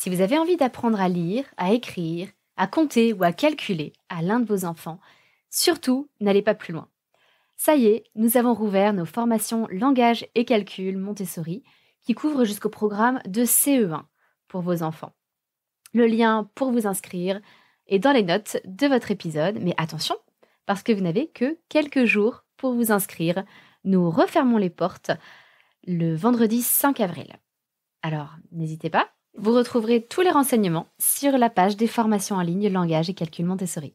Si vous avez envie d'apprendre à lire, à écrire, à compter ou à calculer à l'un de vos enfants, surtout n'allez pas plus loin. Ça y est, nous avons rouvert nos formations Langage et Calcul Montessori qui couvrent jusqu'au programme de CE1 pour vos enfants. Le lien pour vous inscrire est dans les notes de votre épisode, mais attention, parce que vous n'avez que quelques jours pour vous inscrire. Nous refermons les portes le vendredi 5 avril. Alors, n'hésitez pas, vous retrouverez tous les renseignements sur la page des formations en ligne Langage et Calcul Montessori.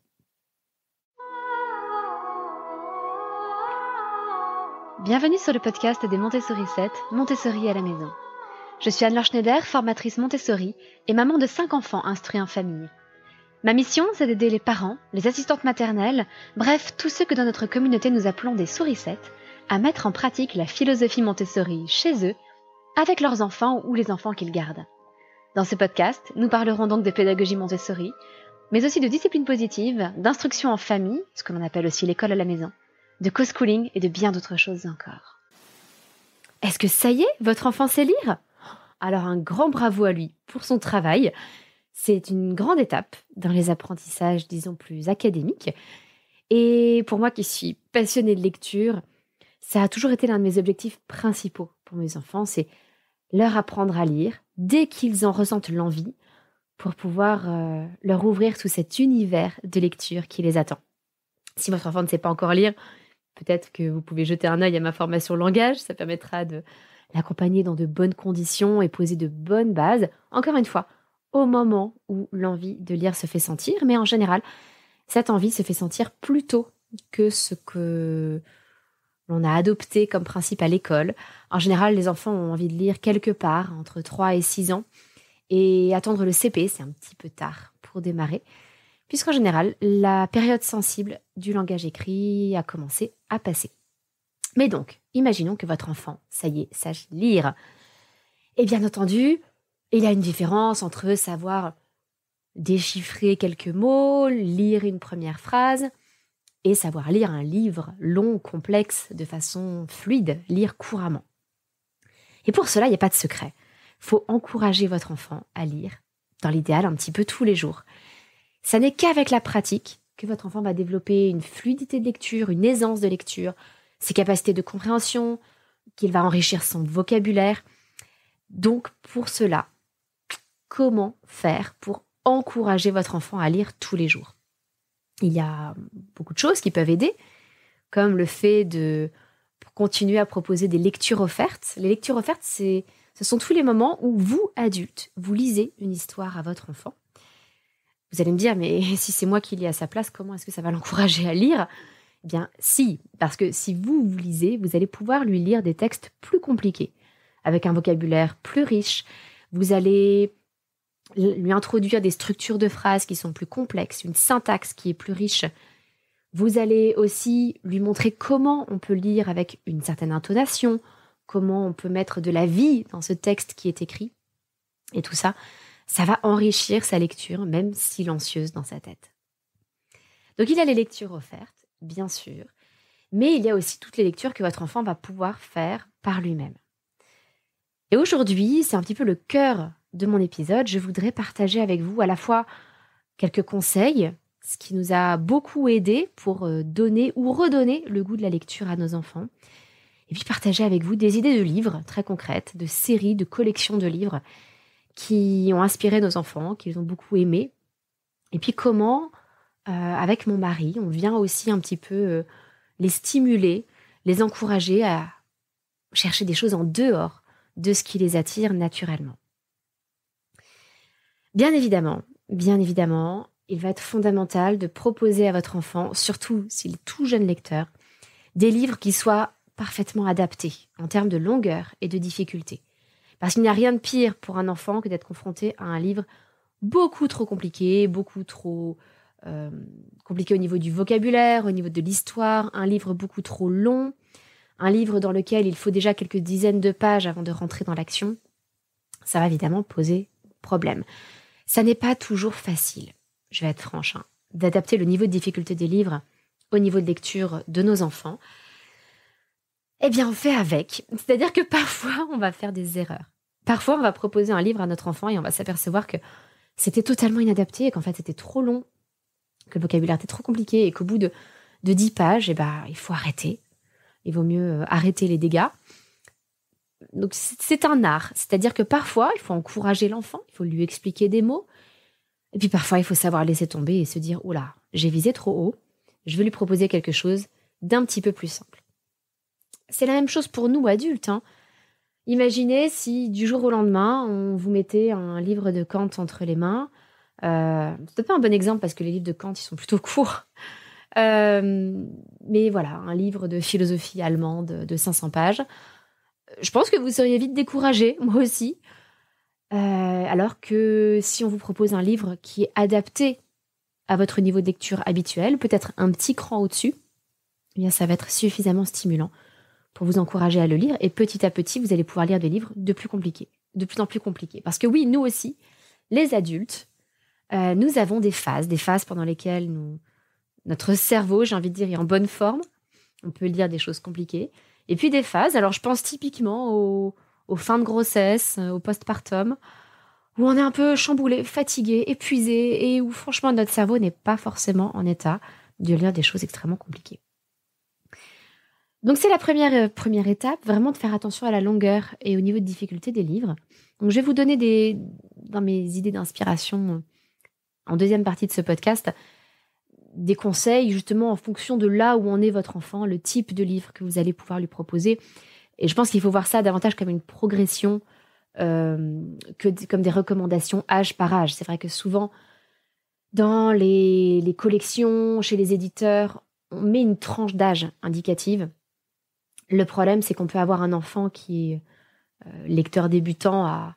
Bienvenue sur le podcast des Montessori 7, Montessori à la maison. Je suis Anne-Laure Schneider, formatrice Montessori et maman de 5 enfants instruits en famille. Ma mission, c'est d'aider les parents, les assistantes maternelles, bref, tous ceux que dans notre communauté nous appelons des 7, à mettre en pratique la philosophie Montessori chez eux, avec leurs enfants ou les enfants qu'ils gardent. Dans ce podcast, nous parlerons donc de pédagogie Montessori, mais aussi de discipline positive, d'instruction en famille, ce que l'on appelle aussi l'école à la maison, de co-schooling et de bien d'autres choses encore. Est-ce que ça y est, votre enfant sait lire Alors un grand bravo à lui pour son travail. C'est une grande étape dans les apprentissages, disons, plus académiques. Et pour moi qui suis passionnée de lecture, ça a toujours été l'un de mes objectifs principaux pour mes enfants, c'est leur apprendre à lire dès qu'ils en ressentent l'envie pour pouvoir euh, leur ouvrir tout cet univers de lecture qui les attend. Si votre enfant ne sait pas encore lire, peut-être que vous pouvez jeter un œil à ma formation langage, ça permettra de l'accompagner dans de bonnes conditions et poser de bonnes bases, encore une fois, au moment où l'envie de lire se fait sentir, mais en général, cette envie se fait sentir plus tôt que ce que on a adopté comme principe à l'école. En général, les enfants ont envie de lire quelque part, entre 3 et 6 ans, et attendre le CP, c'est un petit peu tard pour démarrer, puisqu'en général, la période sensible du langage écrit a commencé à passer. Mais donc, imaginons que votre enfant, ça y est, sache lire. Et bien entendu, il y a une différence entre savoir déchiffrer quelques mots, lire une première phrase, et savoir lire un livre long, complexe, de façon fluide, lire couramment. Et pour cela, il n'y a pas de secret. Faut encourager votre enfant à lire, dans l'idéal un petit peu tous les jours. Ça n'est qu'avec la pratique que votre enfant va développer une fluidité de lecture, une aisance de lecture, ses capacités de compréhension, qu'il va enrichir son vocabulaire. Donc pour cela, comment faire pour encourager votre enfant à lire tous les jours il y a beaucoup de choses qui peuvent aider, comme le fait de continuer à proposer des lectures offertes. Les lectures offertes, c'est, ce sont tous les moments où vous, adultes, vous lisez une histoire à votre enfant. Vous allez me dire, mais si c'est moi qui lis à sa place, comment est-ce que ça va l'encourager à lire Eh bien, si, parce que si vous, vous lisez, vous allez pouvoir lui lire des textes plus compliqués, avec un vocabulaire plus riche. Vous allez lui introduire des structures de phrases qui sont plus complexes, une syntaxe qui est plus riche. Vous allez aussi lui montrer comment on peut lire avec une certaine intonation, comment on peut mettre de la vie dans ce texte qui est écrit. Et tout ça, ça va enrichir sa lecture, même silencieuse dans sa tête. Donc il y a les lectures offertes, bien sûr, mais il y a aussi toutes les lectures que votre enfant va pouvoir faire par lui-même. Et aujourd'hui, c'est un petit peu le cœur de mon épisode, je voudrais partager avec vous à la fois quelques conseils, ce qui nous a beaucoup aidé pour euh, donner ou redonner le goût de la lecture à nos enfants, et puis partager avec vous des idées de livres très concrètes, de séries, de collections de livres qui ont inspiré nos enfants, qu'ils ont beaucoup aimés, et puis comment, euh, avec mon mari, on vient aussi un petit peu euh, les stimuler, les encourager à chercher des choses en dehors de ce qui les attire naturellement. Bien évidemment, bien évidemment, il va être fondamental de proposer à votre enfant, surtout s'il est tout jeune lecteur, des livres qui soient parfaitement adaptés en termes de longueur et de difficulté. Parce qu'il n'y a rien de pire pour un enfant que d'être confronté à un livre beaucoup trop compliqué, beaucoup trop euh, compliqué au niveau du vocabulaire, au niveau de l'histoire, un livre beaucoup trop long, un livre dans lequel il faut déjà quelques dizaines de pages avant de rentrer dans l'action. Ça va évidemment poser problème. Ça n'est pas toujours facile, je vais être franche, hein, d'adapter le niveau de difficulté des livres au niveau de lecture de nos enfants. Eh bien, on fait avec. C'est-à-dire que parfois, on va faire des erreurs. Parfois, on va proposer un livre à notre enfant et on va s'apercevoir que c'était totalement inadapté et qu'en fait, c'était trop long, que le vocabulaire était trop compliqué et qu'au bout de, de 10 pages, eh ben, il faut arrêter. Il vaut mieux euh, arrêter les dégâts donc c'est un art, c'est-à-dire que parfois il faut encourager l'enfant, il faut lui expliquer des mots, et puis parfois il faut savoir laisser tomber et se dire oula, j'ai visé trop haut, je vais lui proposer quelque chose d'un petit peu plus simple. C'est la même chose pour nous adultes. Hein. Imaginez si du jour au lendemain on vous mettait un livre de Kant entre les mains. Euh, c'est pas un bon exemple parce que les livres de Kant ils sont plutôt courts. Euh, mais voilà, un livre de philosophie allemande de 500 pages je pense que vous seriez vite découragé, moi aussi. Euh, alors que si on vous propose un livre qui est adapté à votre niveau de lecture habituel, peut-être un petit cran au-dessus, eh bien ça va être suffisamment stimulant pour vous encourager à le lire et petit à petit vous allez pouvoir lire des livres de plus compliqués, de plus en plus compliqués. Parce que oui, nous aussi, les adultes, euh, nous avons des phases, des phases pendant lesquelles notre cerveau, j'ai envie de dire, est en bonne forme. On peut lire des choses compliquées. Et puis des phases, alors je pense typiquement aux, fins de grossesse, euh, au partum où on est un peu chamboulé, fatigué, épuisé, et où franchement notre cerveau n'est pas forcément en état de lire des choses extrêmement compliquées. Donc c'est la première, euh, première étape, vraiment de faire attention à la longueur et au niveau de difficulté des livres. Donc je vais vous donner des, dans mes idées d'inspiration en deuxième partie de ce podcast, des conseils justement en fonction de là où en est votre enfant, le type de livre que vous allez pouvoir lui proposer. Et je pense qu'il faut voir ça davantage comme une progression euh, que comme des recommandations âge par âge. C'est vrai que souvent, dans les, collections, chez les éditeurs, on met une tranche d'âge indicative. Le problème, c'est qu'on peut avoir un enfant qui est euh, lecteur débutant à,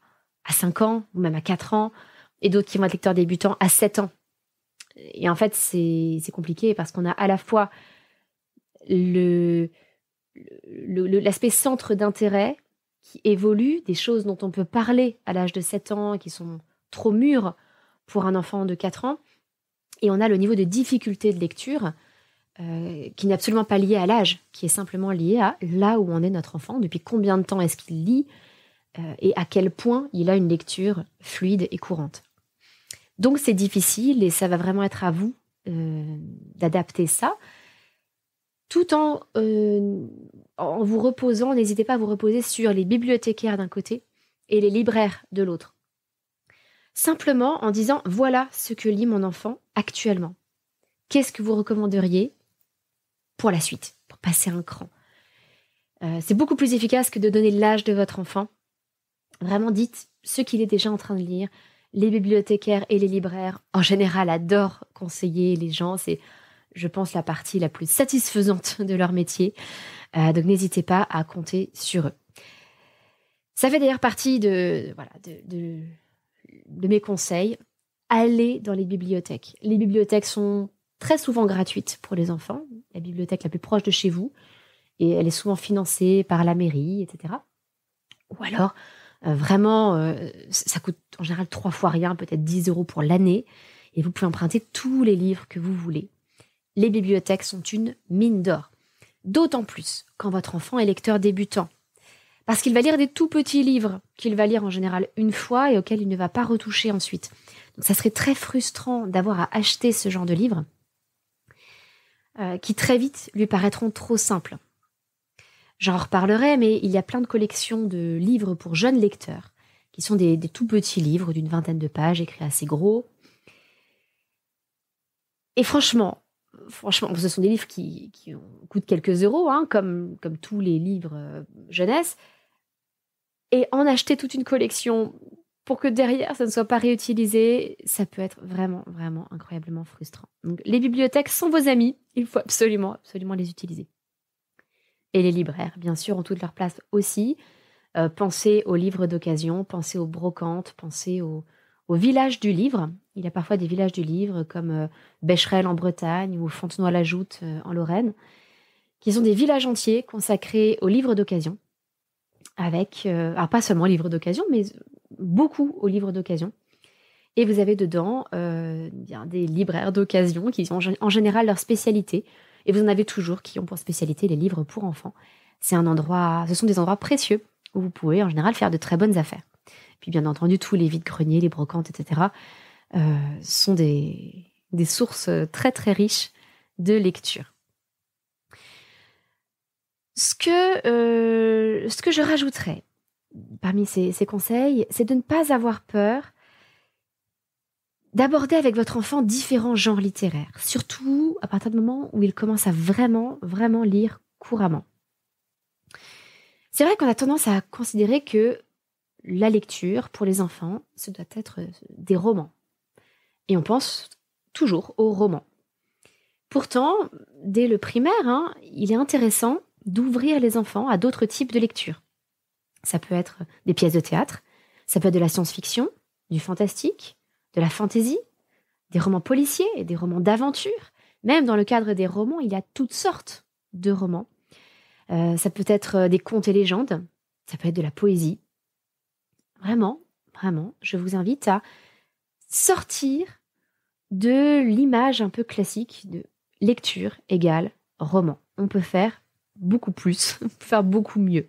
à 5 ans, ou même à 4 ans, et d'autres qui vont être lecteurs débutants à 7 ans. Et en fait, c'est compliqué parce qu'on a à la fois l'aspect le, centre d'intérêt qui évolue, des choses dont on peut parler à l'âge de 7 ans qui sont trop mûres pour un enfant de 4 ans, et on a le niveau de difficulté de lecture euh, qui n'est absolument pas lié à l'âge, qui est simplement lié à là où on est notre enfant, depuis combien de temps est-ce qu'il lit euh, et à quel point il a une lecture fluide et courante. Donc c'est difficile et ça va vraiment être à vous euh, d'adapter ça. Tout en, euh, en vous reposant, n'hésitez pas à vous reposer sur les bibliothécaires d'un côté et les libraires de l'autre. Simplement en disant voilà ce que lit mon enfant actuellement. Qu'est-ce que vous recommanderiez pour la suite, pour passer un cran euh, C'est beaucoup plus efficace que de donner l'âge de votre enfant. Vraiment dites ce qu'il est déjà en train de lire, les bibliothécaires et les libraires en général adorent conseiller les gens. C'est, je pense, la partie la plus satisfaisante de leur métier. Euh, donc n'hésitez pas à compter sur eux. Ça fait d'ailleurs partie de, de, mes conseils. Allez dans les bibliothèques. Les bibliothèques sont très souvent gratuites pour les enfants, la bibliothèque la plus proche de chez vous, et elle est souvent financée par la mairie, etc. Ou alors, euh, vraiment, euh, ça coûte en général trois fois rien, peut-être 10 euros pour l'année. Et vous pouvez emprunter tous les livres que vous voulez. Les bibliothèques sont une mine d'or. D'autant plus quand votre enfant est lecteur débutant. Parce qu'il va lire des tout petits livres qu'il va lire en général une fois et auxquels il ne va pas retoucher ensuite. Donc ça serait très frustrant d'avoir à acheter ce genre de livres euh, qui très vite lui paraîtront trop simples. J'en reparlerai, mais il y a plein de collections de livres pour jeunes lecteurs, qui sont des, tout petits livres d'une vingtaine de pages, écrits assez gros. Et franchement, franchement, ce sont des livres qui, coûtent quelques euros, hein, comme, comme tous les livres euh, jeunesse. Et en acheter toute une collection pour que derrière, ça ne soit pas réutilisé, ça peut être vraiment, vraiment incroyablement frustrant. les bibliothèques sont vos amis. Il faut absolument, absolument les utiliser et les libraires, bien sûr, ont toute leur place aussi. Euh, pensez aux livres d'occasion, pensez aux brocantes, pensez aux, au village du livre. Il y a parfois des villages du livre comme euh, Becherel en Bretagne ou Fontenoy-la-Joute euh, en Lorraine, qui sont des villages entiers consacrés aux livres d'occasion, avec, pas seulement livres d'occasion, mais beaucoup aux livres d'occasion. Et vous avez dedans bien des libraires d'occasion qui ont en général leur spécialité. Et vous en avez toujours qui ont pour spécialité les livres pour enfants. C'est un endroit, ce sont des endroits précieux où vous pouvez en général faire de très bonnes affaires. Puis bien entendu, tous les vides-greniers, les brocantes, etc. Euh, sont des, sources très très riches de lecture. Ce que, euh, ce que je rajouterais parmi ces, ces conseils, c'est de ne pas avoir peur d'aborder avec votre enfant différents genres littéraires, surtout à partir du moment où il commence à vraiment, vraiment lire couramment. C'est vrai qu'on a tendance à considérer que la lecture pour les enfants, ce doit être euh, des romans. Et on pense toujours aux romans. Pourtant, dès le primaire, hein, il est intéressant d'ouvrir les enfants à d'autres types de lectures. Ça peut être des pièces de théâtre, ça peut être de la science-fiction, du fantastique, de la fantaisie, des romans policiers et des romans d'aventure. Même dans le cadre des romans, il y a toutes sortes de romans. Euh, ça peut être euh, des contes et légendes, ça peut être de la poésie. Vraiment, vraiment, je vous invite à sortir de l'image un peu classique de lecture égale roman. On peut faire beaucoup plus, faire beaucoup mieux.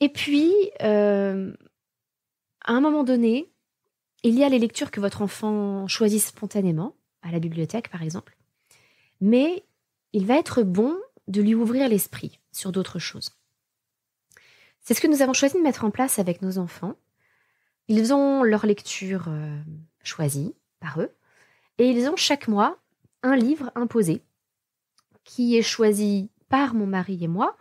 Et puis, euh, à un moment donné, il y a les lectures que votre enfant choisit spontanément, à la bibliothèque par exemple, mais il va être bon de lui ouvrir l'esprit sur d'autres choses. C'est ce que nous avons choisi de mettre en place avec nos enfants. Ils ont leur lecture euh, choisie par eux, et ils ont chaque mois un livre imposé qui est choisi par mon mari et moi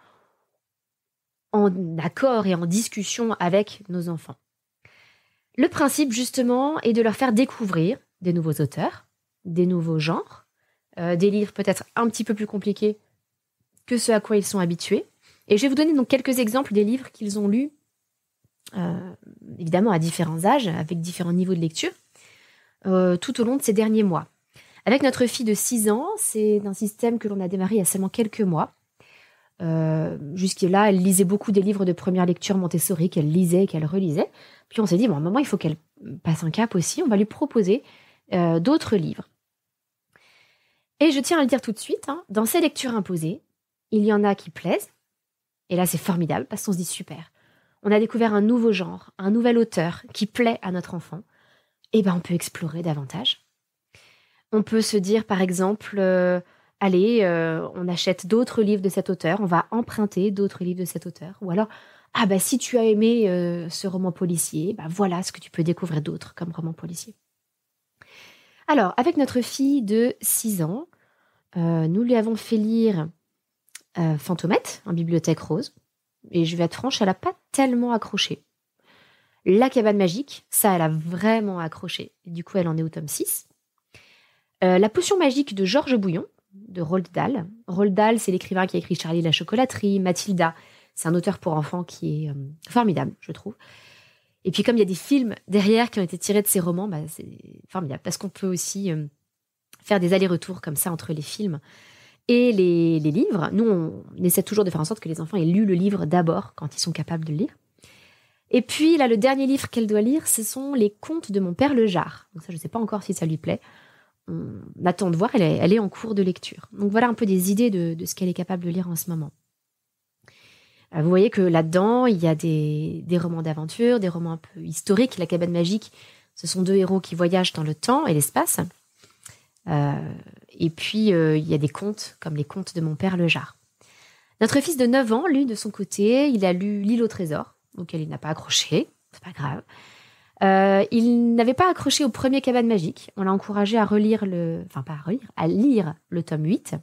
en accord et en discussion avec nos enfants. Le principe, justement, est de leur faire découvrir des nouveaux auteurs, des nouveaux genres, euh, des livres peut-être un petit peu plus compliqués que ceux à quoi ils sont habitués. Et je vais vous donner donc quelques exemples des livres qu'ils ont lus, euh, évidemment à différents âges, avec différents niveaux de lecture, euh, tout au long de ces derniers mois. Avec notre fille de 6 ans, c'est un système que l'on a démarré il y a seulement quelques mois. Jusque-là, elle lisait beaucoup des livres de première lecture Montessori qu'elle lisait et qu'elle relisait. Puis on s'est dit, bon, à moment, il faut qu'elle passe un cap aussi, on va lui proposer euh, d'autres livres. Et je tiens à le dire tout de suite, hein, dans ces lectures imposées, il y en a qui plaisent, et là c'est formidable parce qu'on se dit super. On a découvert un nouveau genre, un nouvel auteur qui plaît à notre enfant. Et eh bien on peut explorer davantage. On peut se dire par exemple, euh, allez, euh, on achète d'autres livres de cet auteur, on va emprunter d'autres livres de cet auteur, ou alors ah bah si tu as aimé euh, ce roman policier, bah, voilà ce que tu peux découvrir d'autre comme roman policier. Alors, avec notre fille de 6 ans, euh, nous lui avons fait lire euh, en bibliothèque rose. Et je vais être franche, elle n'a pas tellement accroché. La cabane magique, ça, elle a vraiment accroché. du coup, elle en est au tome 6. la potion magique de Georges Bouillon, de Roald Dahl. Roald Dahl, c'est l'écrivain qui a écrit Charlie la chocolaterie, Mathilda, c'est un auteur pour enfants qui est euh, formidable, je trouve. Et puis comme il y a des films derrière qui ont été tirés de ses romans, bah, c'est formidable parce qu'on peut aussi euh, faire des allers-retours comme ça entre les films et les, livres. Nous, on, essaie toujours de faire en sorte que les enfants aient lu le livre d'abord quand ils sont capables de le lire. Et puis là, le dernier livre qu'elle doit lire, ce sont les contes de mon père le Donc ça, je ne sais pas encore si ça lui plaît. On attend de voir, elle est, en cours de lecture. Donc voilà un peu des idées de ce qu'elle est capable de lire en ce moment. Euh, vous voyez que là-dedans, il y a des, romans d'aventure, des romans un peu historiques. La cabane magique, ce sont deux héros qui voyagent dans le temps et l'espace. Euh, et puis, euh, il y a des contes, comme les contes de mon père le Lejar. Notre fils de 9 ans, lui, de son côté, il a lu L'île au trésor, auquel il n'a pas accroché, c'est pas grave. il n'avait pas accroché au premier cabane magique. On l'a encouragé à relire le... Enfin, pas à relire, à lire le tome 8.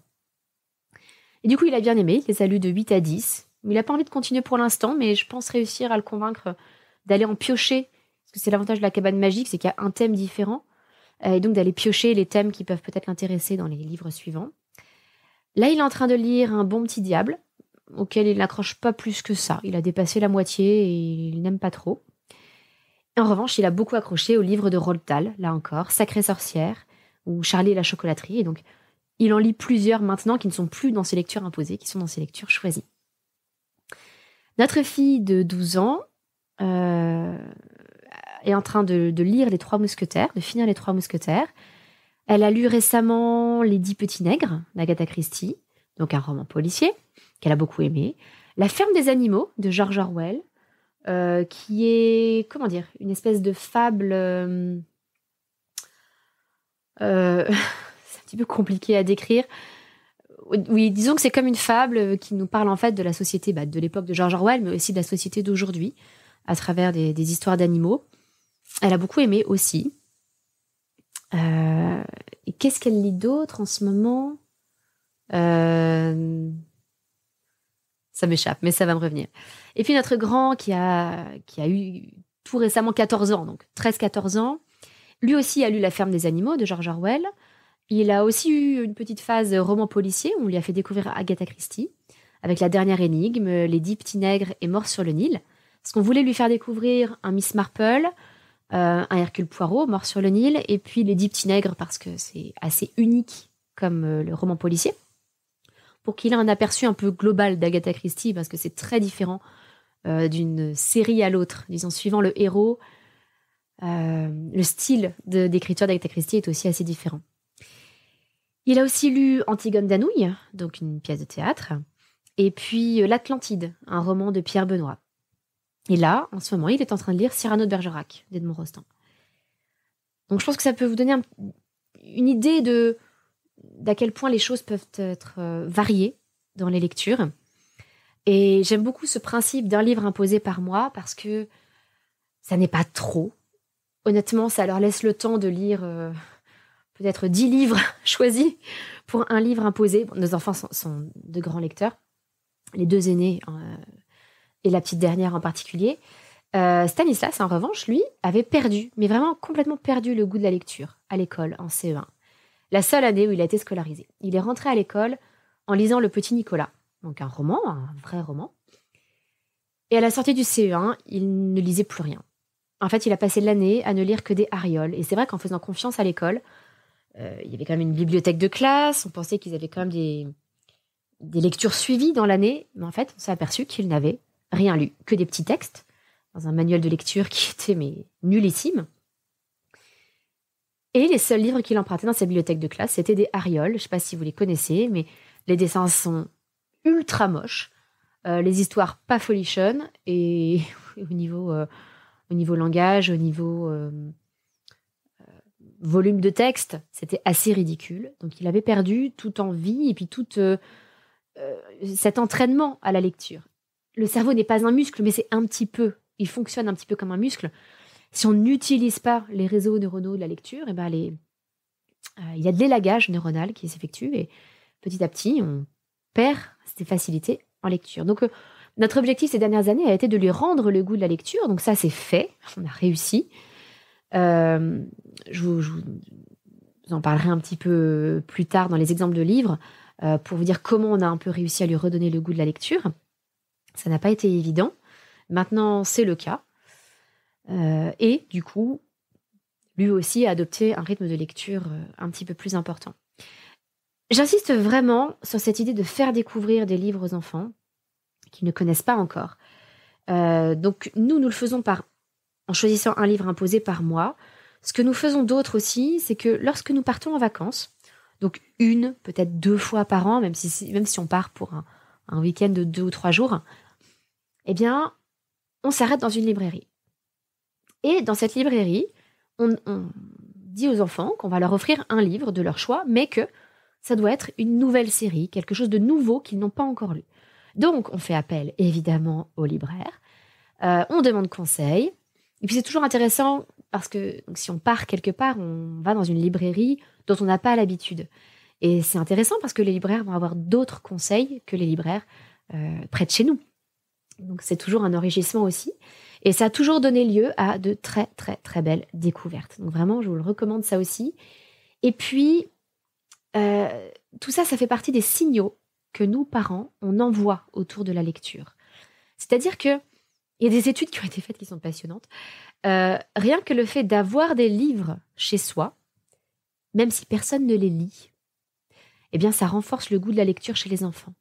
Et du coup, il a bien aimé. Il les a lus de 8 à 10. Il n'a pas envie de continuer pour l'instant, mais je pense réussir à le convaincre d'aller en piocher. Parce que c'est l'avantage de la cabane magique, c'est qu'il y a un thème différent. Euh, et donc d'aller piocher les thèmes qui peuvent peut-être l'intéresser dans les livres suivants. Là, il est en train de lire Un bon petit diable, auquel il n'accroche pas plus que ça. Il a dépassé la moitié et il n'aime pas trop. En revanche, il a beaucoup accroché au livre de Roald là encore, Sacrée sorcière, ou Charlie et la chocolaterie. Et donc, il en lit plusieurs maintenant qui ne sont plus dans ses lectures imposées, qui sont dans ses lectures choisies. Notre fille de 12 ans euh, est en train de, lire Les Trois Mousquetaires, de finir Les Trois Mousquetaires. Elle a lu récemment Les Dix Petits Nègres d'Agatha Christie, donc un roman policier qu'elle a beaucoup aimé. La ferme des animaux de George Orwell, euh, qui est, comment dire, une espèce de fable. Euh, c'est un petit peu compliqué à décrire oui, disons que c'est comme une fable qui nous parle en fait de la société bah, de l'époque de George Orwell, mais aussi de la société d'aujourd'hui, à travers des, histoires d'animaux. Elle a beaucoup aimé aussi. Euh, et qu'est-ce qu'elle lit d'autre en ce moment euh, Ça m'échappe, mais ça va me revenir. Et puis notre grand qui a, qui a eu tout récemment 14 ans, donc 13-14 ans, lui aussi a lu La ferme des animaux de George Orwell. Il a aussi eu une petite phase roman policier où on lui a fait découvrir Agatha Christie, avec la dernière énigme, Les dix petits nègres et Mort sur le Nil. Parce qu'on voulait lui faire découvrir un Miss Marple, euh, un Hercule Poirot, Mort sur le Nil, et puis Les dix petits nègres parce que c'est assez unique comme euh, le roman policier. Pour qu'il ait un aperçu un peu global d'Agatha Christie, parce que c'est très différent euh, d'une série à l'autre, disons, suivant le héros. le style d'écriture d'Agatha Christie est aussi assez différent. Il a aussi lu Antigone d'Anouille, donc une pièce de théâtre, et puis euh, L'Atlantide, un roman de Pierre Benoît. Et là, en ce moment, il est en train de lire Cyrano de Bergerac d'Edmond Rostand. Donc je pense que ça peut vous donner une idée de d'à quel point les choses peuvent être euh, variées dans les lectures. Et j'aime beaucoup ce principe d'un livre imposé par moi parce que ça n'est pas trop. Honnêtement, ça leur laisse le temps de lire euh, peut-être dix livres choisis pour un livre imposé. nos enfants sont, de grands lecteurs, les deux aînés euh, et la petite dernière en particulier. Euh, Stanislas, en revanche, lui, avait perdu, mais vraiment complètement perdu le goût de la lecture à l'école en CE1. La seule année où il a été scolarisé. Il est rentré à l'école en lisant Le Petit Nicolas, donc un roman, un vrai roman. Et à la sortie du CE1, il ne lisait plus rien. En fait, il a passé l'année à ne lire que des arioles. Et c'est vrai qu'en faisant confiance à l'école, euh, il y avait quand même une bibliothèque de classe, on pensait qu'ils avaient quand même des, lectures suivies dans l'année, mais en fait, on s'est aperçu qu'ils n'avaient rien lu, que des petits textes, dans un manuel de lecture qui était mais nullissime. Et les seuls livres qu'il empruntait dans sa bibliothèque de classe, c'était des Arioles, je ne sais pas si vous les connaissez, mais les dessins sont ultra moches, euh, les histoires pas folichonnes, et au niveau, euh, au niveau langage, au niveau volume de texte, c'était assez ridicule. Donc il avait perdu toute envie et puis tout euh, euh, cet entraînement à la lecture. Le cerveau n'est pas un muscle, mais c'est un petit peu. Il fonctionne un petit peu comme un muscle. Si on n'utilise pas les réseaux neuronaux de la lecture, et eh ben les, euh, il y a de l'élagage neuronal qui s'effectue et petit à petit, on perd ses facilités en lecture. Donc notre objectif ces dernières années a été de lui rendre le goût de la lecture. Donc ça, c'est fait. On a réussi. Euh, je, vous, en parlerai un petit peu plus tard dans les exemples de livres euh, pour vous dire comment on a un peu réussi à lui redonner le goût de la lecture. Ça n'a pas été évident. Maintenant, c'est le cas. Euh, et du coup, lui aussi a adopté un rythme de lecture un petit peu plus important. J'insiste vraiment sur cette idée de faire découvrir des livres aux enfants qui ne connaissent pas encore. donc nous, nous le faisons par en choisissant un livre imposé par mois. Ce que nous faisons d'autre aussi, c'est que lorsque nous partons en vacances, donc une, peut-être deux fois par an, même si, même si on part pour un, week-end de deux ou trois jours, eh bien, on s'arrête dans une librairie. Et dans cette librairie, on, dit aux enfants qu'on va leur offrir un livre de leur choix, mais que ça doit être une nouvelle série, quelque chose de nouveau qu'ils n'ont pas encore lu. Donc, on fait appel évidemment aux libraires, euh, on demande conseil, et puis c'est toujours intéressant parce que si on part quelque part, on va dans une librairie dont on n'a pas l'habitude. Et c'est intéressant parce que les libraires vont avoir d'autres conseils que les libraires euh, près de chez nous. Donc c'est toujours un enrichissement aussi. Et ça a toujours donné lieu à de très très très belles découvertes. Donc vraiment, je vous le recommande ça aussi. Et puis, euh, tout ça, ça fait partie des signaux que nous, parents, on envoie autour de la lecture. C'est-à-dire que il y a des études qui ont été faites qui sont passionnantes. Euh, rien que le fait d'avoir des livres chez soi, même si personne ne les lit, eh bien, ça renforce le goût de la lecture chez les enfants.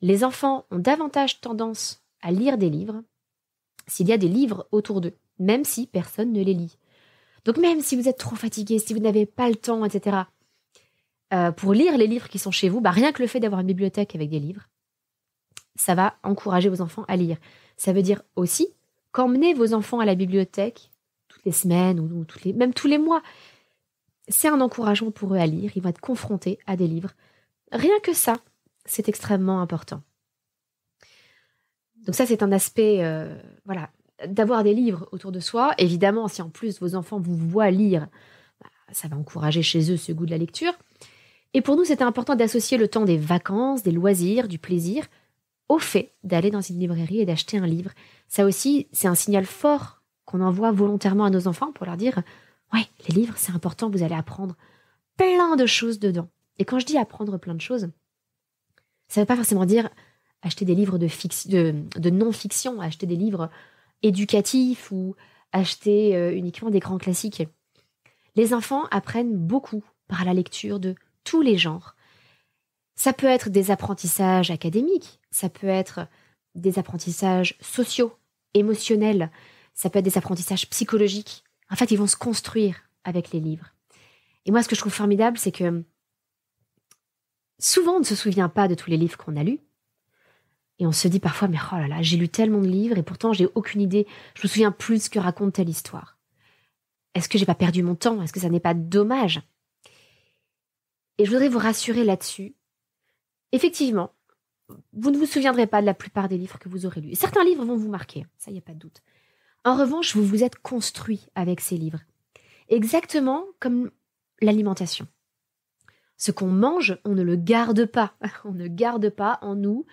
Les enfants ont davantage tendance à lire des livres s'il y a des livres autour d'eux, même si personne ne les lit. Donc même si vous êtes trop fatigué, si vous n'avez pas le temps, etc., euh, pour lire les livres qui sont chez vous, bah, rien que le fait d'avoir une bibliothèque avec des livres, ça va encourager vos enfants à lire. Ça veut dire aussi qu'emmener vos enfants à la bibliothèque toutes les semaines ou, toutes les, même tous les mois, c'est un encouragement pour eux à lire. Ils vont être confrontés à des livres. Rien que ça, c'est extrêmement important. Donc ça, c'est un aspect, euh, voilà, d'avoir des livres autour de soi. Évidemment, si en plus vos enfants vous voient lire, bah, ça va encourager chez eux ce goût de la lecture. Et pour nous, c'était important d'associer le temps des vacances, des loisirs, du plaisir au fait d'aller dans une librairie et d'acheter un livre. Ça aussi, c'est un signal fort qu'on envoie volontairement à nos enfants pour leur dire Ouais, les livres, c'est important, vous allez apprendre plein de choses dedans. Et quand je dis apprendre plein de choses, ça ne veut pas forcément dire acheter des livres de, non-fiction, acheter des livres éducatifs ou acheter euh, uniquement des grands classiques. Les enfants apprennent beaucoup par la lecture de tous les genres. Ça peut être des apprentissages académiques, ça peut être des apprentissages sociaux, émotionnels, ça peut être des apprentissages psychologiques. En fait, ils vont se construire avec les livres. Et moi, ce que je trouve formidable, c'est que souvent, on ne se souvient pas de tous les livres qu'on a lus. Et on se dit parfois, mais oh là là, j'ai lu tellement de livres et pourtant j'ai aucune idée, je me souviens plus ce que raconte telle histoire. Est-ce que j'ai pas perdu mon temps Est-ce que ça n'est pas dommage Et je voudrais vous rassurer là-dessus. Effectivement, vous ne vous souviendrez pas de la plupart des livres que vous aurez lus. Certains livres vont vous marquer, ça, il n'y a pas de doute. En revanche, vous vous êtes construit avec ces livres. Exactement comme l'alimentation. Ce qu'on mange, on ne le garde pas. On ne garde pas en nous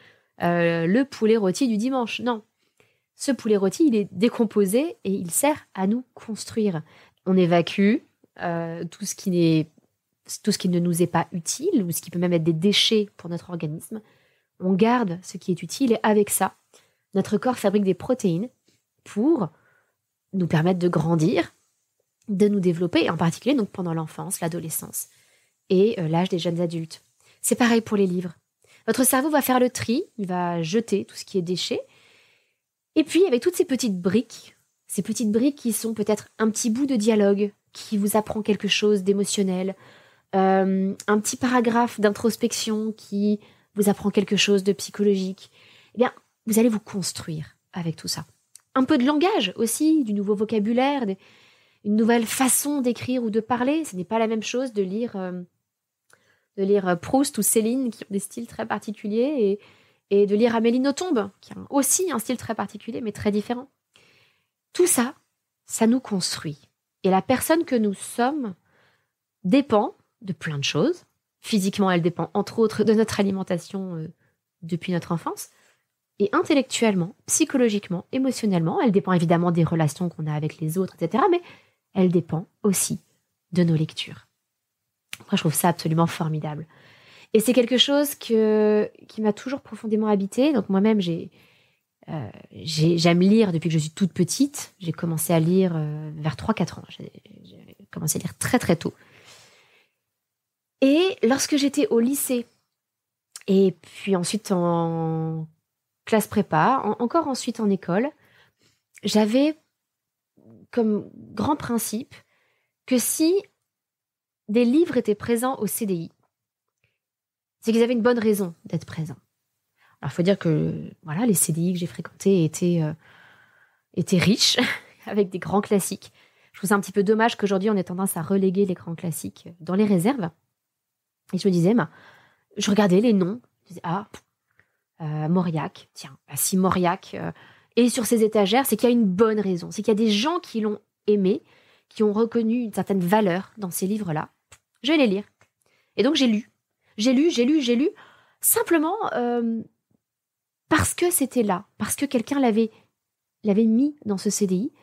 euh, le poulet rôti du dimanche. Non. Ce poulet rôti, il est décomposé et il sert à nous construire. On évacue euh, tout, ce qui tout ce qui ne nous est pas utile ou ce qui peut même être des déchets pour notre organisme on garde ce qui est utile et avec ça, notre corps fabrique des protéines pour nous permettre de grandir, de nous développer, en particulier donc pendant l'enfance, l'adolescence et euh, l'âge des jeunes adultes. C'est pareil pour les livres. Votre cerveau va faire le tri, il va jeter tout ce qui est déchet. Et puis avec toutes ces petites briques, ces petites briques qui sont peut-être un petit bout de dialogue qui vous apprend quelque chose d'émotionnel, euh, un petit paragraphe d'introspection qui vous apprend quelque chose de psychologique, eh bien, vous allez vous construire avec tout ça. Un peu de langage aussi, du nouveau vocabulaire, une nouvelle façon d'écrire ou de parler. Ce n'est pas la même chose de lire, euh, de lire euh, Proust ou Céline qui ont des styles très particuliers et, et de lire Amélie Nothomb qui a aussi un style très particulier mais très différent. Tout ça, ça nous construit. Et la personne que nous sommes dépend de plein de choses, Physiquement, elle dépend entre autres de notre alimentation euh, depuis notre enfance. Et intellectuellement, psychologiquement, émotionnellement, elle dépend évidemment des relations qu'on a avec les autres, etc. Mais elle dépend aussi de nos lectures. Moi, je trouve ça absolument formidable. Et c'est quelque chose qui m'a toujours profondément habité. Donc moi-même, euh, j'ai, j'aime lire depuis que je suis toute petite. J'ai commencé à lire euh, vers 3-4 ans. J'ai, commencé à lire très très tôt. Et lorsque j'étais au lycée, et puis ensuite en classe prépa, encore ensuite en école, j'avais comme grand principe que si des livres étaient présents au CDI, c'est qu'ils avaient une bonne raison d'être présents. Alors, il faut dire que voilà, les CDI que j'ai fréquentés étaient, euh, étaient riches, avec des grands classiques. Je trouve ça un petit peu dommage qu'aujourd'hui, on ait tendance à reléguer les grands classiques dans les réserves. Et je me disais, je regardais les noms. Je disais, ah, euh, Mauriac, tiens, bah, si Mauriac et euh, est sur ces étagères, c'est qu'il y a une bonne raison. C'est qu'il y a des gens qui l'ont aimé, qui ont reconnu une certaine valeur dans ces livres-là. Je vais les lire. Et donc j'ai lu. J'ai lu, j'ai lu, j'ai lu. Simplement euh, parce que c'était là, parce que quelqu'un l'avait, l'avait mis dans ce CDI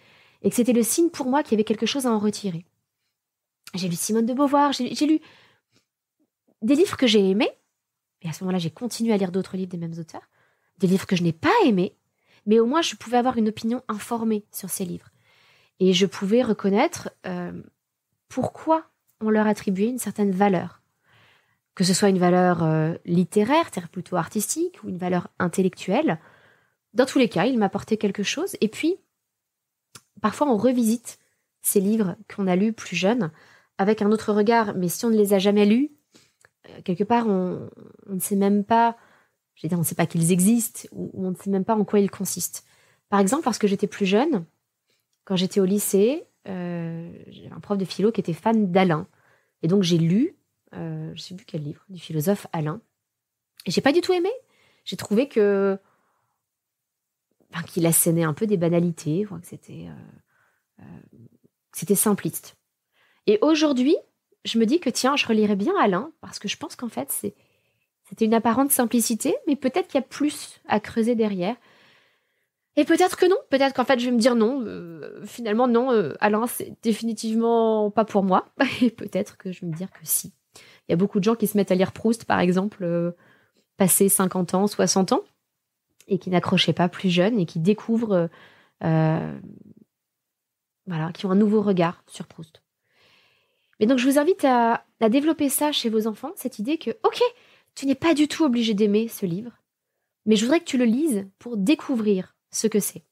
et que c'était le signe pour moi qu'il y avait quelque chose à en retirer. J'ai lu Simone de Beauvoir, j'ai lu des livres que j'ai aimés, et à ce moment-là, j'ai continué à lire d'autres livres des mêmes auteurs, des livres que je n'ai pas aimés, mais au moins je pouvais avoir une opinion informée sur ces livres. Et je pouvais reconnaître euh, pourquoi on leur attribuait une certaine valeur. Que ce soit une valeur euh, littéraire, c'est-à-dire plutôt artistique, ou une valeur intellectuelle. Dans tous les cas, ils m'apportaient quelque chose. Et puis, parfois, on revisite ces livres qu'on a lus plus jeunes avec un autre regard. Mais si on ne les a jamais lus, quelque part, on, ne sait même pas, je dire, on ne sait pas qu'ils existent ou, on ne sait même pas en quoi ils consistent. Par exemple, lorsque j'étais plus jeune, quand j'étais au lycée, euh, j'avais un prof de philo qui était fan d'Alain. Et donc j'ai lu, euh, je ne sais plus quel livre, du philosophe Alain. Et j'ai pas du tout aimé. J'ai trouvé que ben, qu'il assénait un peu des banalités, que c'était euh, c'était simpliste. Et aujourd'hui, je me dis que tiens, je relirais bien Alain, parce que je pense qu'en fait, c'est, c'était une apparente simplicité, mais peut-être qu'il y a plus à creuser derrière. Et peut-être que non, peut-être qu'en fait je vais me dire non, euh, finalement non, euh, Alain c'est définitivement pas pour moi. Et peut-être que je vais me dire que si. Il y a beaucoup de gens qui se mettent à lire Proust par exemple, euh, passé 50 ans, 60 ans, et qui n'accrochaient pas plus jeunes et qui découvrent, voilà, qui ont un nouveau regard sur Proust. Mais donc, je vous invite à, développer ça chez vos enfants, cette idée que, ok, tu n'es pas du tout obligé d'aimer ce livre, mais je voudrais que tu le lises pour découvrir ce que c'est.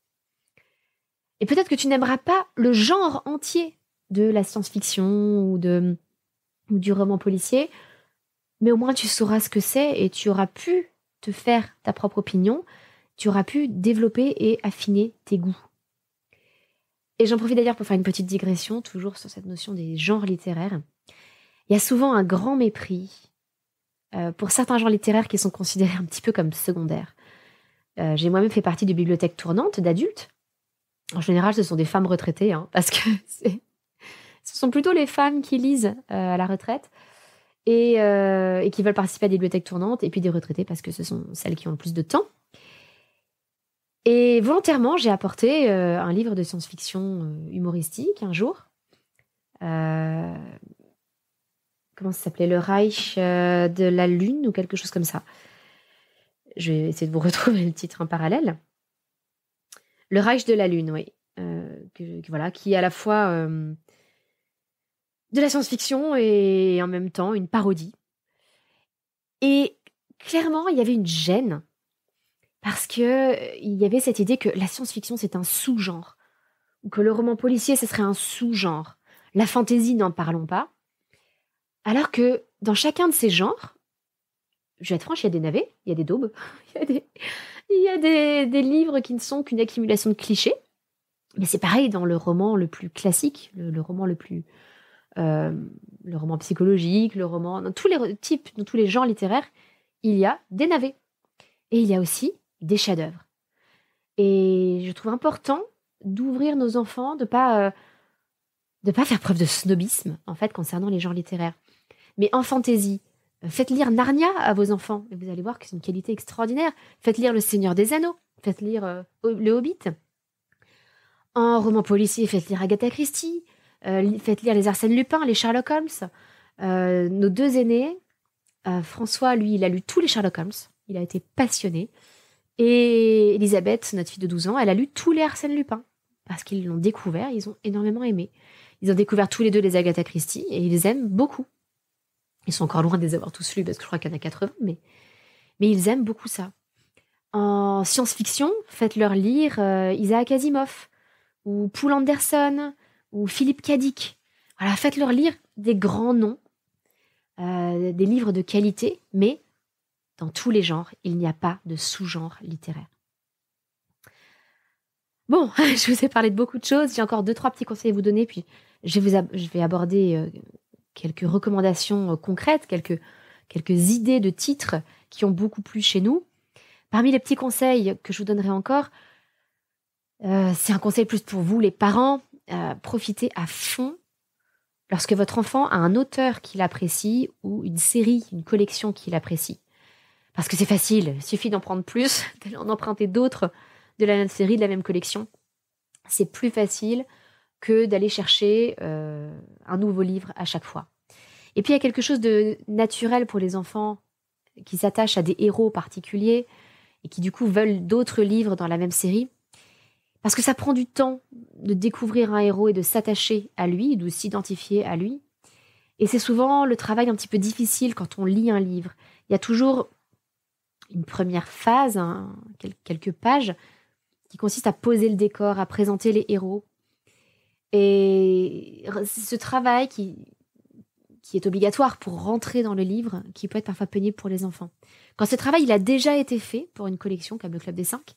Et peut-être que tu n'aimeras pas le genre entier de la science-fiction ou du roman policier, mais au moins tu sauras ce que c'est et tu auras pu te faire ta propre opinion, tu auras pu développer et affiner tes goûts. Et j'en profite d'ailleurs pour faire une petite digression, toujours sur cette notion des genres littéraires. Il y a souvent un grand mépris euh, pour certains genres littéraires qui sont considérés un petit peu comme secondaires. Euh, j'ai moi-même fait partie de bibliothèques tournantes d'adultes. En général, ce sont des femmes retraitées, hein, parce que ce sont plutôt les femmes qui lisent euh, à la retraite et, qui veulent participer à des bibliothèques tournantes, et puis des retraités parce que ce sont celles qui ont le plus de temps et volontairement, j'ai apporté euh, un livre de science-fiction euh, humoristique un jour. Euh, comment ça s'appelait Le Reich de la Lune ou quelque chose comme ça. Je vais essayer de vous retrouver le titre en parallèle. Le Reich de la Lune, oui. voilà, qui est à la fois de la science-fiction et en même temps une parodie. Et clairement, il y avait une gêne parce que euh, il y avait cette idée que la science-fiction c'est un sous-genre ou que le roman policier ce serait un sous-genre. La fantaisie n'en parlons pas. Alors que dans chacun de ces genres, je vais être franche, il y a des navets, il y a des daubes, il y a des, livres qui ne sont qu'une accumulation de clichés. Mais c'est pareil dans le roman le plus classique, le, roman le plus. Euh, le roman psychologique, le roman. Dans tous les types, dans tous les genres littéraires, il y a des navets. Et il y a aussi des chefs-d'œuvre. Et je trouve important d'ouvrir nos enfants, de pas euh, pas faire preuve de snobisme en fait concernant les genres littéraires. Mais en fantaisie, euh, faites lire Narnia à vos enfants et vous allez voir que c'est une qualité extraordinaire. Faites lire Le Seigneur des Anneaux, faites lire euh, Le Hobbit. En roman policier, faites lire Agatha Christie, faites lire les Arsène Lupin, les Sherlock Holmes. nos deux aînés, François, lui, il a lu tous les Sherlock Holmes. Il a été passionné. Et Elisabeth, notre fille de 12 ans, elle a lu tous les Arsène Lupin parce qu'ils l'ont découvert, ils ont énormément aimé. Ils ont découvert tous les deux les Agatha Christie et ils aiment beaucoup. Ils sont encore loin de les avoir tous lus parce que je crois qu'il y en a 80, mais, mais ils aiment beaucoup ça. En science-fiction, faites-leur lire euh, Isaac Asimov ou Poul Anderson ou Philippe Dick. Voilà, faites-leur lire des grands noms, euh, des livres de qualité, mais dans tous les genres, il n'y a pas de sous-genre littéraire. Bon, je vous ai parlé de beaucoup de choses. J'ai encore deux, trois petits conseils à vous donner, puis je vais, aborder euh, quelques recommandations euh, concrètes, quelques, idées de titres qui ont beaucoup plu chez nous. Parmi les petits conseils que je vous donnerai encore, euh, c'est un conseil plus pour vous, les parents. profitez à fond lorsque votre enfant a un auteur qu'il apprécie ou une série, une collection qu'il apprécie. Parce que c'est facile, il suffit d'en prendre plus, d'en emprunter d'autres de la même série, de la même collection. C'est plus facile que d'aller chercher euh, un nouveau livre à chaque fois. Et puis il y a quelque chose de naturel pour les enfants qui s'attachent à des héros particuliers et qui du coup veulent d'autres livres dans la même série. Parce que ça prend du temps de découvrir un héros et de s'attacher à lui, de s'identifier à lui. Et c'est souvent le travail un petit peu difficile quand on lit un livre. Il y a toujours une première phase, quelques pages, qui consiste à poser le décor, à présenter les héros. Et ce travail qui, qui est obligatoire pour rentrer dans le livre, qui peut être parfois pénible pour les enfants. Quand ce travail il a déjà été fait pour une collection comme le Club des Cinq,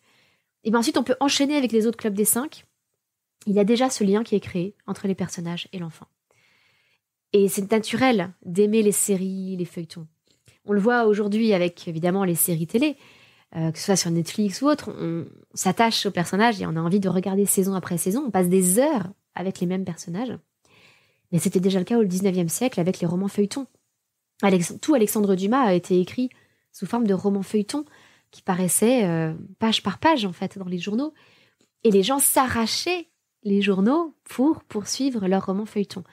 et eh bien ensuite on peut enchaîner avec les autres Clubs des Cinq. Il y a déjà ce lien qui est créé entre les personnages et l'enfant. Et c'est naturel d'aimer les séries, les feuilletons. On le voit aujourd'hui avec évidemment les séries télé, euh, que ce soit sur Netflix ou autre, on s'attache aux personnages et on a envie de regarder saison après saison. On passe des heures avec les mêmes personnages. Mais c'était déjà le cas au XIXe siècle avec les romans feuilletons. tout Alexandre Dumas a été écrit sous forme de romans feuilletons qui paraissaient euh, page par page en fait dans les journaux. Et les gens s'arrachaient les journaux pour poursuivre leurs romans feuilletons.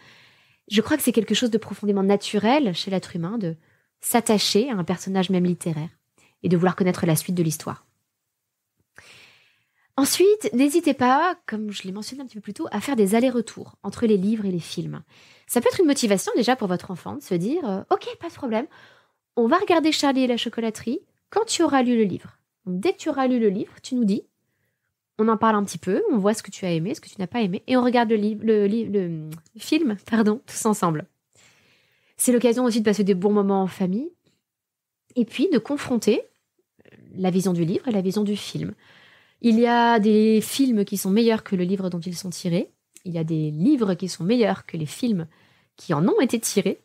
Je crois que c'est quelque chose de profondément naturel chez l'être humain de s'attacher à un personnage même littéraire et de vouloir connaître la suite de l'histoire. Ensuite, n'hésitez pas, comme je l'ai mentionné un petit peu plus tôt, à faire des allers-retours entre les livres et les films. Ça peut être une motivation déjà pour votre enfant de se dire euh, Ok, pas de problème, on va regarder Charlie et la chocolaterie quand tu auras lu le livre. dès que tu auras lu le livre, tu nous dis on en parle un petit peu, on voit ce que tu as aimé, ce que tu n'as pas aimé, et on regarde le, le film pardon, tous ensemble. C'est l'occasion aussi de passer des bons moments en famille et puis de confronter la vision du livre et la vision du film. Il y a des films qui sont meilleurs que le livre dont ils sont tirés, il y a des livres qui sont meilleurs que les films qui en ont été tirés,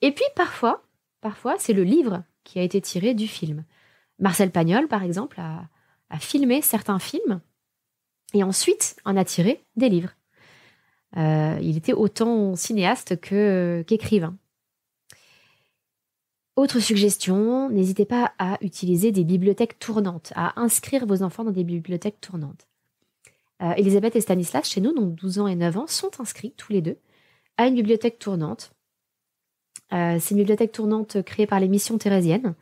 et puis parfois, parfois c'est le livre qui a été tiré du film. Marcel Pagnol, par exemple, a, filmé certains films et ensuite en a tiré des livres. Euh, il était autant cinéaste qu'écrivain. Autre suggestion, n'hésitez pas à utiliser des bibliothèques tournantes, à inscrire vos enfants dans des bibliothèques tournantes. Euh, Elisabeth et Stanislas, chez nous, donc 12 ans et 9 ans, sont inscrits tous les deux à une bibliothèque tournante. Euh, c'est une bibliothèque tournante créée par les missions thérésiennes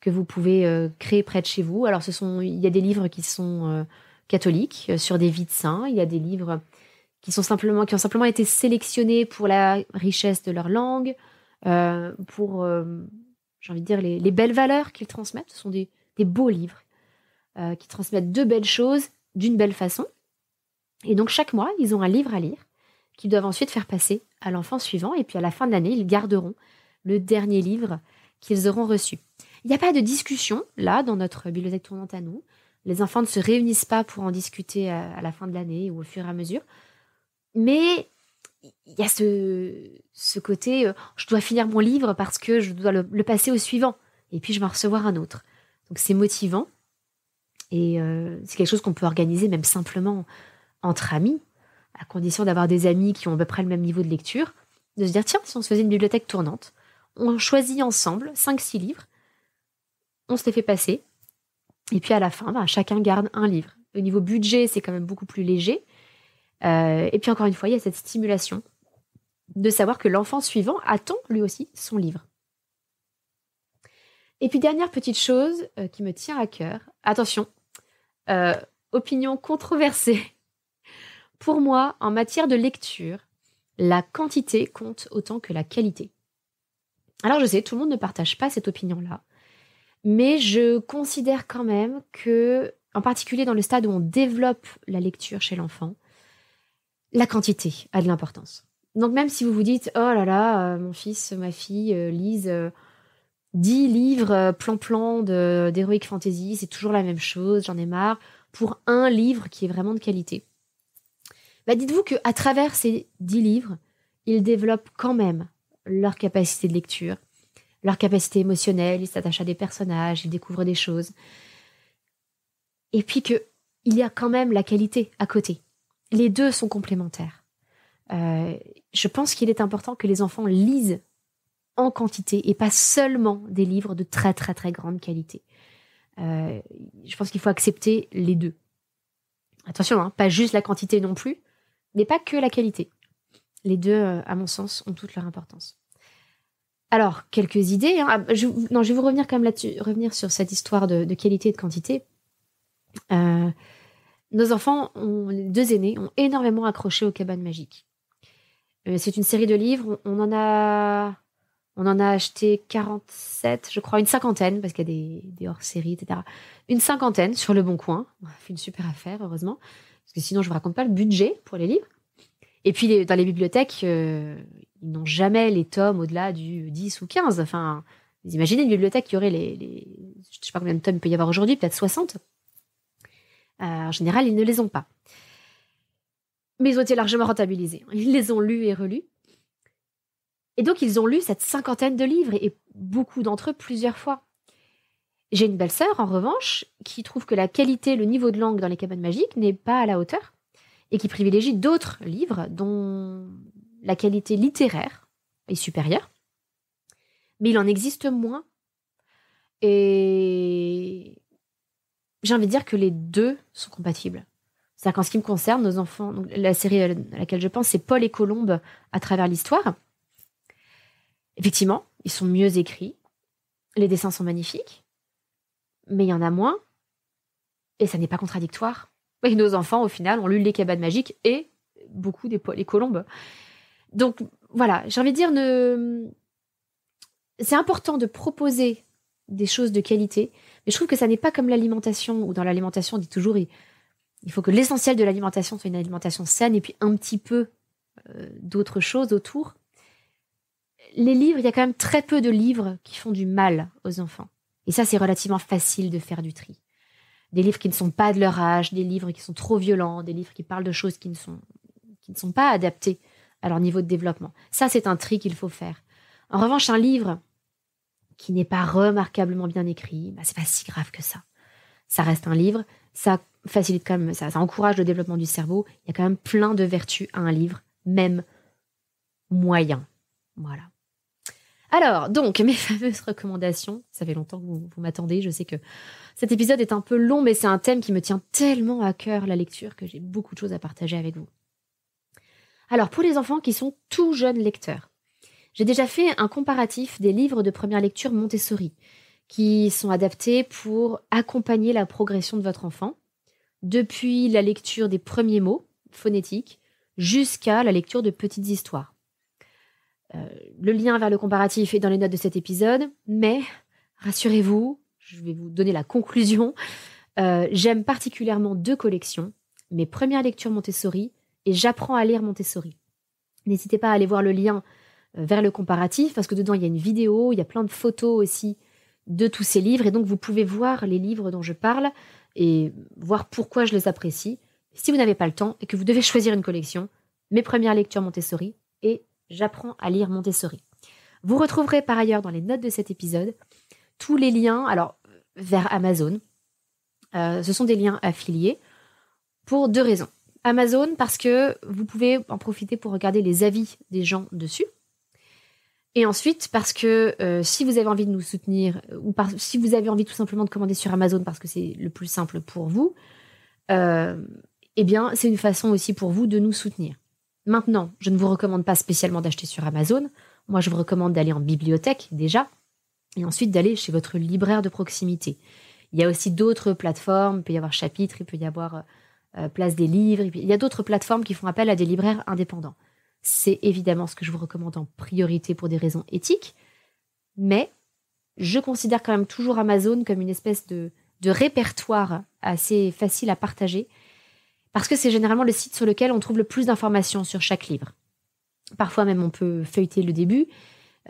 que vous pouvez euh, créer près de chez vous. Alors, ce sont, il y a des livres qui sont catholiques sur des vies de saints. Il y a des livres qui sont simplement, qui ont simplement été sélectionnés pour la richesse de leur langue, pour j'ai envie de dire, les, belles valeurs qu'ils transmettent. Ce sont des, beaux livres euh, qui transmettent de belles choses d'une belle façon. Et donc chaque mois, ils ont un livre à lire qu'ils doivent ensuite faire passer à l'enfant suivant. Et puis à la fin de l'année, ils garderont le dernier livre qu'ils auront reçu. Il n'y a pas de discussion, là, dans notre bibliothèque tournante à nous. Les enfants ne se réunissent pas pour en discuter à la fin de l'année ou au fur et à mesure. Mais il y a ce, côté, euh, je dois finir mon livre parce que je dois le, passer au suivant, et puis je vais en recevoir un autre. Donc c'est motivant, et euh, c'est quelque chose qu'on peut organiser même simplement entre amis, à condition d'avoir des amis qui ont à peu près le même niveau de lecture, de se dire, tiens, si on se faisait une bibliothèque tournante, on choisit ensemble 5-6 livres, on se les fait passer, et puis à la fin, ben, chacun garde un livre. Au niveau budget, c'est quand même beaucoup plus léger. Euh, et puis encore une fois, il y a cette stimulation de savoir que l'enfant suivant attend lui aussi son livre. Et puis dernière petite chose euh, qui me tient à cœur, attention, euh, opinion controversée. Pour moi, en matière de lecture, la quantité compte autant que la qualité. Alors je sais, tout le monde ne partage pas cette opinion-là, mais je considère quand même que, en particulier dans le stade où on développe la lecture chez l'enfant, la quantité a de l'importance. Donc même si vous vous dites, oh là là, euh, mon fils, ma fille euh, lisent lise euh, livres plan-plan d'Heroic Fantasy, c'est toujours la même chose, j'en ai marre, pour un livre qui est vraiment de qualité. Bah dites-vous que à travers ces dix livres, ils développent quand même leur capacité de lecture, leur capacité émotionnelle, ils s'attachent à des personnages, ils découvrent des choses. Et puis que il y a quand même la qualité à côté les deux sont complémentaires. Euh, je pense qu'il est important que les enfants lisent en quantité et pas seulement des livres de très très très grande qualité. Euh, je pense qu'il faut accepter les deux. Attention, hein, pas juste la quantité non plus, mais pas que la qualité. Les deux, euh, à mon sens, ont toute leur importance. Alors, quelques idées. Hein. Ah, je, non, je vais vous revenir quand là revenir sur cette histoire de, de qualité et de quantité. Euh, nos enfants, ont, les deux aînés, ont énormément accroché aux cabanes magiques. Euh, c'est une série de livres. On, en a, on en a acheté 47, je crois, une cinquantaine, parce qu'il y a des, hors-séries, etc. Une cinquantaine sur Le Bon Coin. c'est fait une super affaire, heureusement. Parce que sinon, je ne vous raconte pas le budget pour les livres. Et puis, dans les bibliothèques, euh, ils n'ont jamais les tomes au-delà du 10 ou 15. Enfin, imaginez une bibliothèque qui aurait les, les je ne sais pas combien de tomes il peut y avoir aujourd'hui, peut-être 60. Euh, en général, ils ne les ont pas. Mais ils ont été largement rentabilisés. Ils les ont lus et relus. Et donc, ils ont lu cette cinquantaine de livres et, beaucoup d'entre eux plusieurs fois. J'ai une belle-sœur, en revanche, qui trouve que la qualité, le niveau de langue dans les cabanes magiques n'est pas à la hauteur et qui privilégie d'autres livres dont la qualité littéraire est supérieure. Mais il en existe moins. Et j'ai envie de dire que les deux sont compatibles. C'est-à-dire qu'en ce qui me concerne, nos enfants, la série euh, à laquelle je pense, c'est Paul et Colombe à travers l'histoire. Effectivement, ils sont mieux écrits, les dessins sont magnifiques, mais il y en a moins, et ça n'est pas contradictoire. nos enfants, au final, ont lu Les Cabanes Magiques et beaucoup des Paul et Colombes. Donc voilà, j'ai envie de dire, ne... c'est important de proposer des choses de qualité. Mais je trouve que ça n'est pas comme l'alimentation, où dans l'alimentation, on dit toujours, il, faut que l'essentiel de l'alimentation soit une alimentation saine et puis un petit peu euh, d'autres choses autour. Les livres, il y a quand même très peu de livres qui font du mal aux enfants. Et ça, c'est relativement facile de faire du tri. Des livres qui ne sont pas de leur âge, des livres qui sont trop violents, des livres qui parlent de choses qui ne sont, qui ne sont pas adaptées à leur niveau de développement. Ça, c'est un tri qu'il faut faire. En revanche, un livre qui n'est pas remarquablement bien écrit, bah, c'est pas si grave que ça. Ça reste un livre, ça facilite quand même, ça, ça encourage le développement du cerveau. Il y a quand même plein de vertus à un livre, même moyen. Voilà. Alors, donc, mes fameuses recommandations, ça fait longtemps que vous, vous m'attendez, je sais que cet épisode est un peu long, mais c'est un thème qui me tient tellement à cœur, la lecture, que j'ai beaucoup de choses à partager avec vous. Alors, pour les enfants qui sont tout jeunes lecteurs, j'ai déjà fait un comparatif des livres de première lecture Montessori, qui sont adaptés pour accompagner la progression de votre enfant, depuis la lecture des premiers mots phonétiques jusqu'à la lecture de petites histoires. Euh, le lien vers le comparatif est dans les notes de cet épisode, mais rassurez-vous, je vais vous donner la conclusion. Euh, j'aime particulièrement deux collections, mes premières lectures Montessori et J'apprends à lire Montessori. N'hésitez pas à aller voir le lien vers le comparatif, parce que dedans, il y a une vidéo, il y a plein de photos aussi de tous ces livres, et donc vous pouvez voir les livres dont je parle et voir pourquoi je les apprécie. Si vous n'avez pas le temps et que vous devez choisir une collection, mes premières lectures Montessori et J'apprends à lire Montessori. Vous retrouverez par ailleurs dans les notes de cet épisode tous les liens alors, vers Amazon. Euh, ce sont des liens affiliés pour deux raisons. Amazon parce que vous pouvez en profiter pour regarder les avis des gens dessus. Et ensuite, parce que euh, si vous avez envie de nous soutenir, ou si vous avez envie tout simplement de commander sur Amazon parce que c'est le plus simple pour vous, euh, eh bien, c'est une façon aussi pour vous de nous soutenir. Maintenant, je ne vous recommande pas spécialement d'acheter sur Amazon. Moi, je vous recommande d'aller en bibliothèque déjà, et ensuite d'aller chez votre libraire de proximité. Il y a aussi d'autres plateformes, il peut y avoir Chapitre, il peut y avoir euh, Place des Livres, il y a d'autres plateformes qui font appel à des libraires indépendants. C'est évidemment ce que je vous recommande en priorité pour des raisons éthiques, mais je considère quand même toujours Amazon comme une espèce de, répertoire assez facile à partager, parce que c'est généralement le site sur lequel on trouve le plus d'informations sur chaque livre. Parfois même on peut feuilleter le début,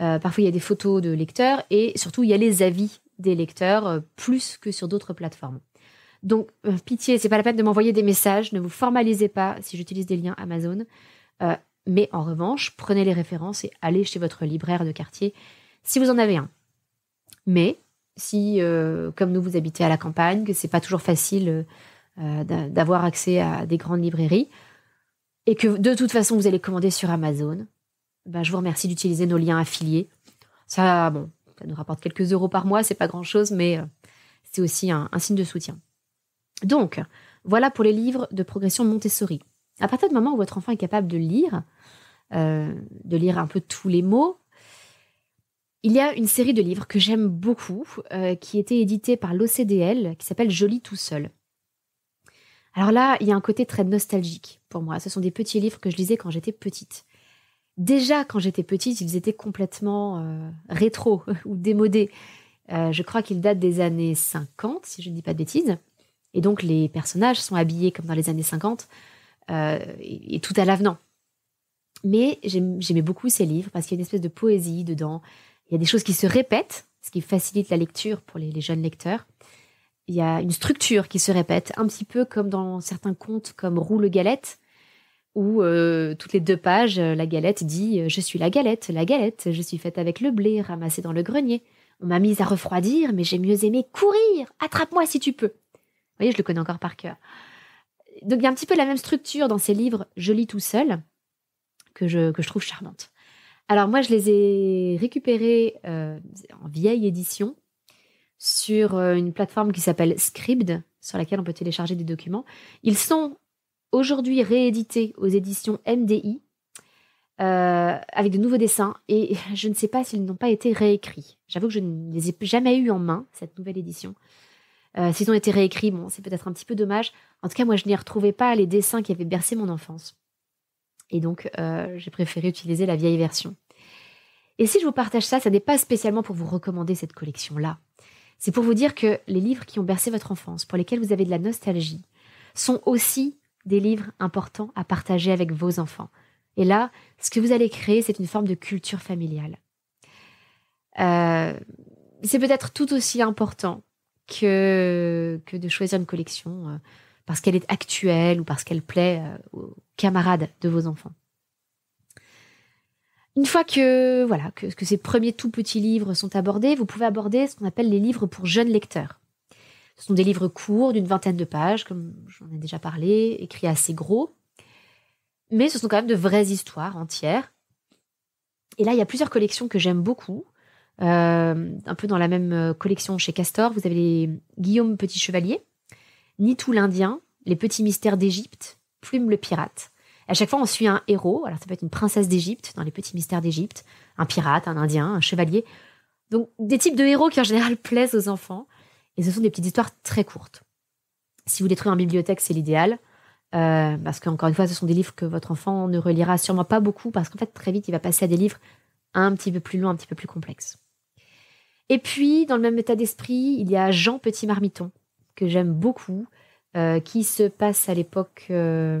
euh, parfois il y a des photos de lecteurs, et surtout il y a les avis des lecteurs, euh, plus que sur d'autres plateformes. Donc, pitié, euh, pitié, c'est pas la peine de m'envoyer des messages, ne vous formalisez pas si j'utilise des liens Amazon. Mais en revanche, prenez les références et allez chez votre libraire de quartier si vous en avez un. Mais si, euh, comme nous, vous habitez à la campagne, que ce n'est pas toujours facile euh, d'avoir accès à des grandes librairies, et que de toute façon vous allez commander sur Amazon, ben, je vous remercie d'utiliser nos liens affiliés. Ça, bon, ça nous rapporte quelques euros par mois, c'est pas grand chose, mais euh, c'est aussi un, un, signe de soutien. Donc, voilà pour les livres de progression Montessori. À partir du moment où votre enfant est capable de lire, euh, de lire un peu tous les mots. Il y a une série de livres que j'aime beaucoup, euh, qui était édité par l'OCDL, qui s'appelle Joli tout seul. Alors là, il y a un côté très nostalgique pour moi. Ce sont des petits livres que je lisais quand j'étais petite. Déjà, quand j'étais petite, ils étaient complètement euh, rétro ou démodés. je crois qu'ils datent des années 50, si je ne dis pas de bêtises. Et donc, les personnages sont habillés comme dans les années 50 et, tout à l'avenant. Mais j'aimais beaucoup ces livres parce qu'il y a une espèce de poésie dedans. Il y a des choses qui se répètent, ce qui facilite la lecture pour les, jeunes lecteurs. Il y a une structure qui se répète, un petit peu comme dans certains contes comme Roule Galette, où euh, toutes les deux pages, euh, la galette dit euh, Je suis la galette, la galette, je suis faite avec le blé ramassé dans le grenier. On m'a mise à refroidir, mais j'ai mieux aimé courir Attrape-moi si tu peux Vous voyez, je le connais encore par cœur. Donc il y a un petit peu la même structure dans ces livres Je lis tout seul que je, que je trouve charmante. Alors moi, je les ai récupérés euh, en vieille édition sur euh, une plateforme qui s'appelle Scribd, sur laquelle on peut télécharger des documents. Ils sont aujourd'hui réédités aux éditions MDI euh, avec de nouveaux dessins et je ne sais pas s'ils n'ont pas été réécrits. J'avoue que je ne les ai jamais eu en main, cette nouvelle édition. s'ils ont été réécrits, bon, c'est peut-être un petit peu dommage. En tout cas, moi, je n'y retrouvais pas les dessins qui avaient bercé mon enfance. Et donc, euh, j'ai préféré utiliser la vieille version. Et si je vous partage ça, ça n'est pas spécialement pour vous recommander cette collection-là. C'est pour vous dire que les livres qui ont bercé votre enfance, pour lesquels vous avez de la nostalgie, sont aussi des livres importants à partager avec vos enfants. Et là, ce que vous allez créer, c'est une forme de culture familiale. Euh, c'est peut-être tout aussi important que, que de choisir une collection euh, parce qu'elle est actuelle ou parce qu'elle plaît euh, aux camarades de vos enfants. Une fois que, voilà, que, ces premiers tout petits livres sont abordés, vous pouvez aborder ce qu'on appelle les livres pour jeunes lecteurs. Ce sont des livres courts d'une vingtaine de pages, comme j'en ai déjà parlé, écrits assez gros. Mais ce sont quand même de vraies histoires entières. Et là, il y a plusieurs collections que j'aime beaucoup. Euh, un peu dans la même euh, collection chez Castor, vous avez les Guillaume Petit Chevalier, « Ni tout l'Indien, Les Petits Mystères d'Égypte, Plume le Pirate. À chaque fois, on suit un héros. Alors, ça peut être une princesse d'Égypte dans Les Petits Mystères d'Égypte, un pirate, un Indien, un chevalier. Donc, des types de héros qui en général plaisent aux enfants. Et ce sont des petites histoires très courtes. Si vous les trouvez en bibliothèque, c'est l'idéal. Euh, parce qu'encore une fois, ce sont des livres que votre enfant ne relira sûrement pas beaucoup, parce qu'en fait, très vite, il va passer à des livres un petit peu plus longs, un petit peu plus complexes. Et puis, dans le même état d'esprit, il y a Jean Petit Marmiton, que j'aime beaucoup, euh, qui se passe à l'époque. Euh,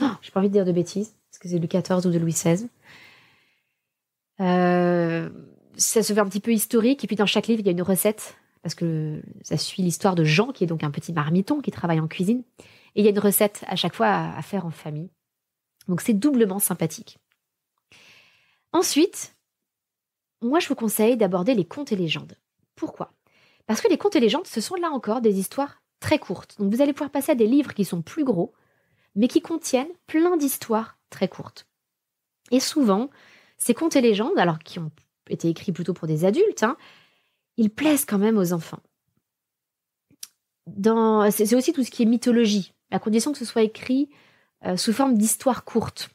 oh, je n'ai pas envie de dire de bêtises, parce que c'est Louis XIV ou de Louis XVI. Euh, ça se fait un petit peu historique, et puis dans chaque livre, il y a une recette, parce que ça suit l'histoire de Jean, qui est donc un petit marmiton qui travaille en cuisine. Et il y a une recette à chaque fois à faire en famille. Donc c'est doublement sympathique. Ensuite, moi je vous conseille d'aborder les contes et légendes. Pourquoi parce que les contes et légendes, ce sont là encore des histoires très courtes. Donc vous allez pouvoir passer à des livres qui sont plus gros, mais qui contiennent plein d'histoires très courtes. Et souvent, ces contes et légendes, alors qui ont été écrits plutôt pour des adultes, hein, ils plaisent quand même aux enfants. c'est, aussi tout ce qui est mythologie, à condition que ce soit écrit euh, sous forme d'histoires courtes.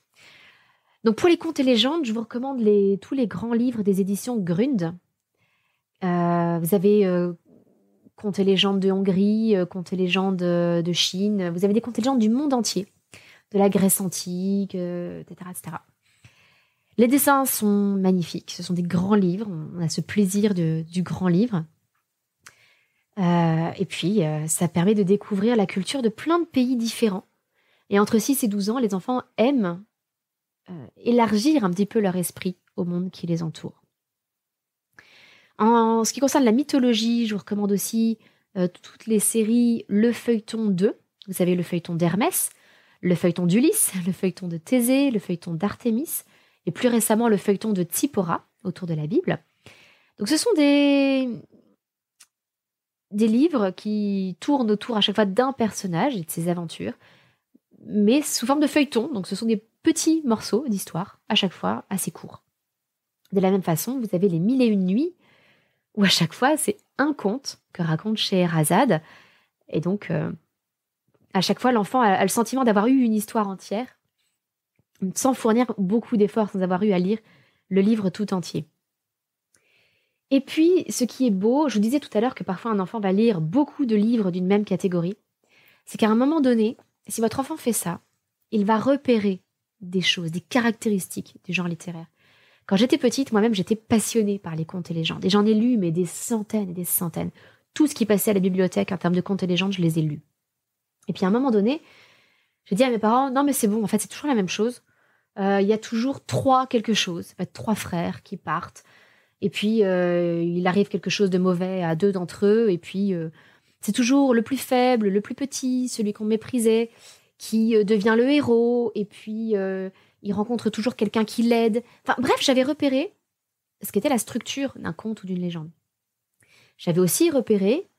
Donc pour les contes et légendes, je vous recommande tous les grands livres des éditions Grund. Euh, vous avez euh, Comptez les gens de Hongrie, euh, comptez les gens de, Chine. Vous avez des comptes les du monde entier, de la Grèce antique, euh, etc., Les dessins sont magnifiques. Ce sont des grands livres. On a ce plaisir de, du grand livre. Euh, et puis, ça permet de découvrir la culture de plein de pays différents. Et entre 6 et 12 ans, les enfants aiment élargir un petit peu leur esprit au monde qui les entoure. En ce qui concerne la mythologie, je vous recommande aussi euh, toutes les séries Le Feuilleton 2. Vous savez, le feuilleton d'Hermès, le feuilleton d'Ulysse, le feuilleton de Thésée, le feuilleton d'Artémis et plus récemment le feuilleton de Tsipora autour de la Bible. Donc ce sont des, des livres qui tournent autour à chaque fois d'un personnage et de ses aventures, mais sous forme de feuilleton. Donc ce sont des petits morceaux d'histoire, à chaque fois assez courts. De la même façon, vous avez les mille et une nuits où à chaque fois, c'est un conte que raconte Scheherazade. Et donc, euh, à chaque fois, l'enfant a, a, le sentiment d'avoir eu une histoire entière, sans fournir beaucoup d'efforts, sans avoir eu à lire le livre tout entier. Et puis, ce qui est beau, je vous disais tout à l'heure que parfois un enfant va lire beaucoup de livres d'une même catégorie, c'est qu'à un moment donné, si votre enfant fait ça, il va repérer des choses, des caractéristiques du genre littéraire. Quand j'étais petite, moi-même, j'étais passionnée par les contes et légendes. Et j'en ai lu, mais des centaines et des centaines. Tout ce qui passait à la bibliothèque en termes de contes et légendes, je les ai lus. Et puis à un moment donné, j'ai dit à mes parents, non mais c'est bon, en fait c'est toujours la même chose. Euh, il y a toujours trois quelque chose, trois frères qui partent. Et puis euh, il arrive quelque chose de mauvais à deux d'entre eux. Et puis euh, c'est toujours le plus faible, le plus petit, celui qu'on méprisait, qui devient le héros. Et puis il rencontre toujours quelqu'un qui l'aide. Enfin bref, j'avais repéré ce qu'était la structure d'un conte ou d'une légende. J'avais aussi repéré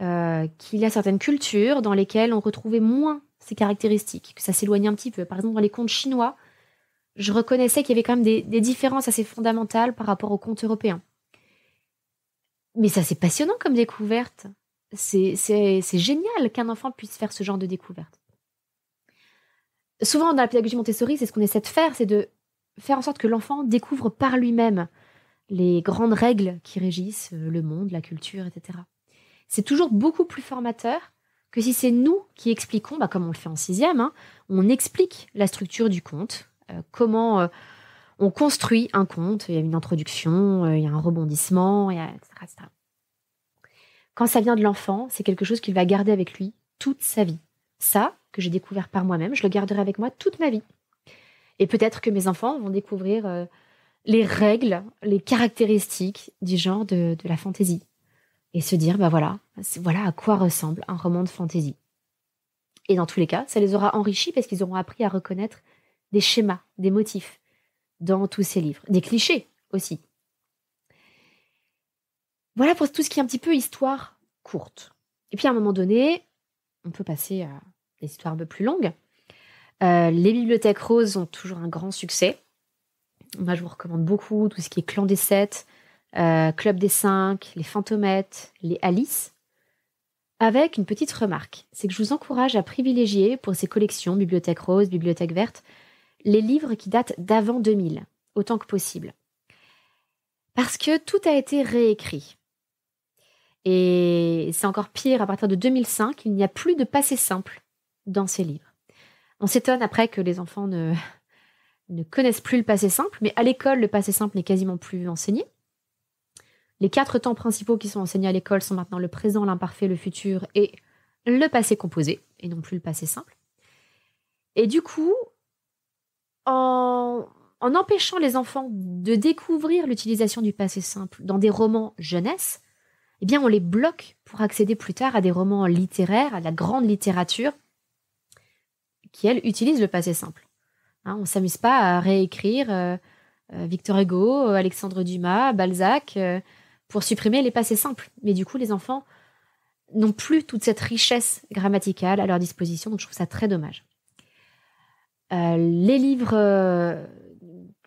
euh, qu'il y a certaines cultures dans lesquelles on retrouvait moins ces caractéristiques, que ça s'éloignait un petit peu. Par exemple, dans les contes chinois, je reconnaissais qu'il y avait quand même des, des, différences assez fondamentales par rapport aux contes européens. Mais ça, c'est passionnant comme découverte. C'est génial qu'un enfant puisse faire ce genre de découverte souvent dans la pédagogie Montessori, c'est ce qu'on essaie de faire, c'est de faire en sorte que l'enfant découvre par lui-même les grandes règles qui régissent euh, le monde, la culture, etc. C'est toujours beaucoup plus formateur que si c'est nous qui expliquons, bah, comme on le fait en sixième, hein, on explique la structure du conte, euh, comment euh, on construit un conte, il y a une introduction, il y a un rebondissement, etc. Quand ça vient de l'enfant, c'est quelque chose qu'il va garder avec lui toute sa vie. Ça, que j'ai découvert par moi-même, je le garderai avec moi toute ma vie. Et peut-être que mes enfants vont découvrir euh, les règles, les caractéristiques du genre de, la fantaisie. Et se dire, ben voilà, voilà à quoi ressemble un roman de fantaisie. Et dans tous les cas, ça les aura enrichis parce qu'ils auront appris à reconnaître des schémas, des motifs dans tous ces livres, des clichés aussi. Voilà pour tout ce qui est un petit peu histoire courte. Et puis à un moment donné, on peut passer à des histoires un peu plus longues. Euh, les bibliothèques roses ont toujours un grand succès. Moi, je vous recommande beaucoup tout ce qui est Clan des Sept, euh, Club des Cinq, les Fantomètes, les Alice. Avec une petite remarque, c'est que je vous encourage à privilégier pour ces collections Bibliothèque Rose, Bibliothèque Verte, les livres qui datent d'avant 2000, autant que possible. Parce que tout a été réécrit. Et c'est encore pire, à partir de 2005, il n'y a plus de passé simple dans ses livres. On s'étonne après que les enfants ne, connaissent plus le passé simple, mais à l'école, le passé simple n'est quasiment plus enseigné. Les quatre temps principaux qui sont enseignés à l'école sont maintenant le présent, l'imparfait, le futur et le passé composé, et non plus le passé simple. Et du coup, en, empêchant les enfants de découvrir l'utilisation du passé simple dans des romans jeunesse, eh bien on les bloque pour accéder plus tard à des romans littéraires, à la grande littérature, qui, elles, utilisent le passé simple. Hein, on s'amuse pas à réécrire euh, euh, Victor Hugo, Alexandre Dumas, Balzac, euh, pour supprimer les passés simples. Mais du coup, les enfants n'ont plus toute cette richesse grammaticale à leur disposition, donc je trouve ça très dommage. les livres,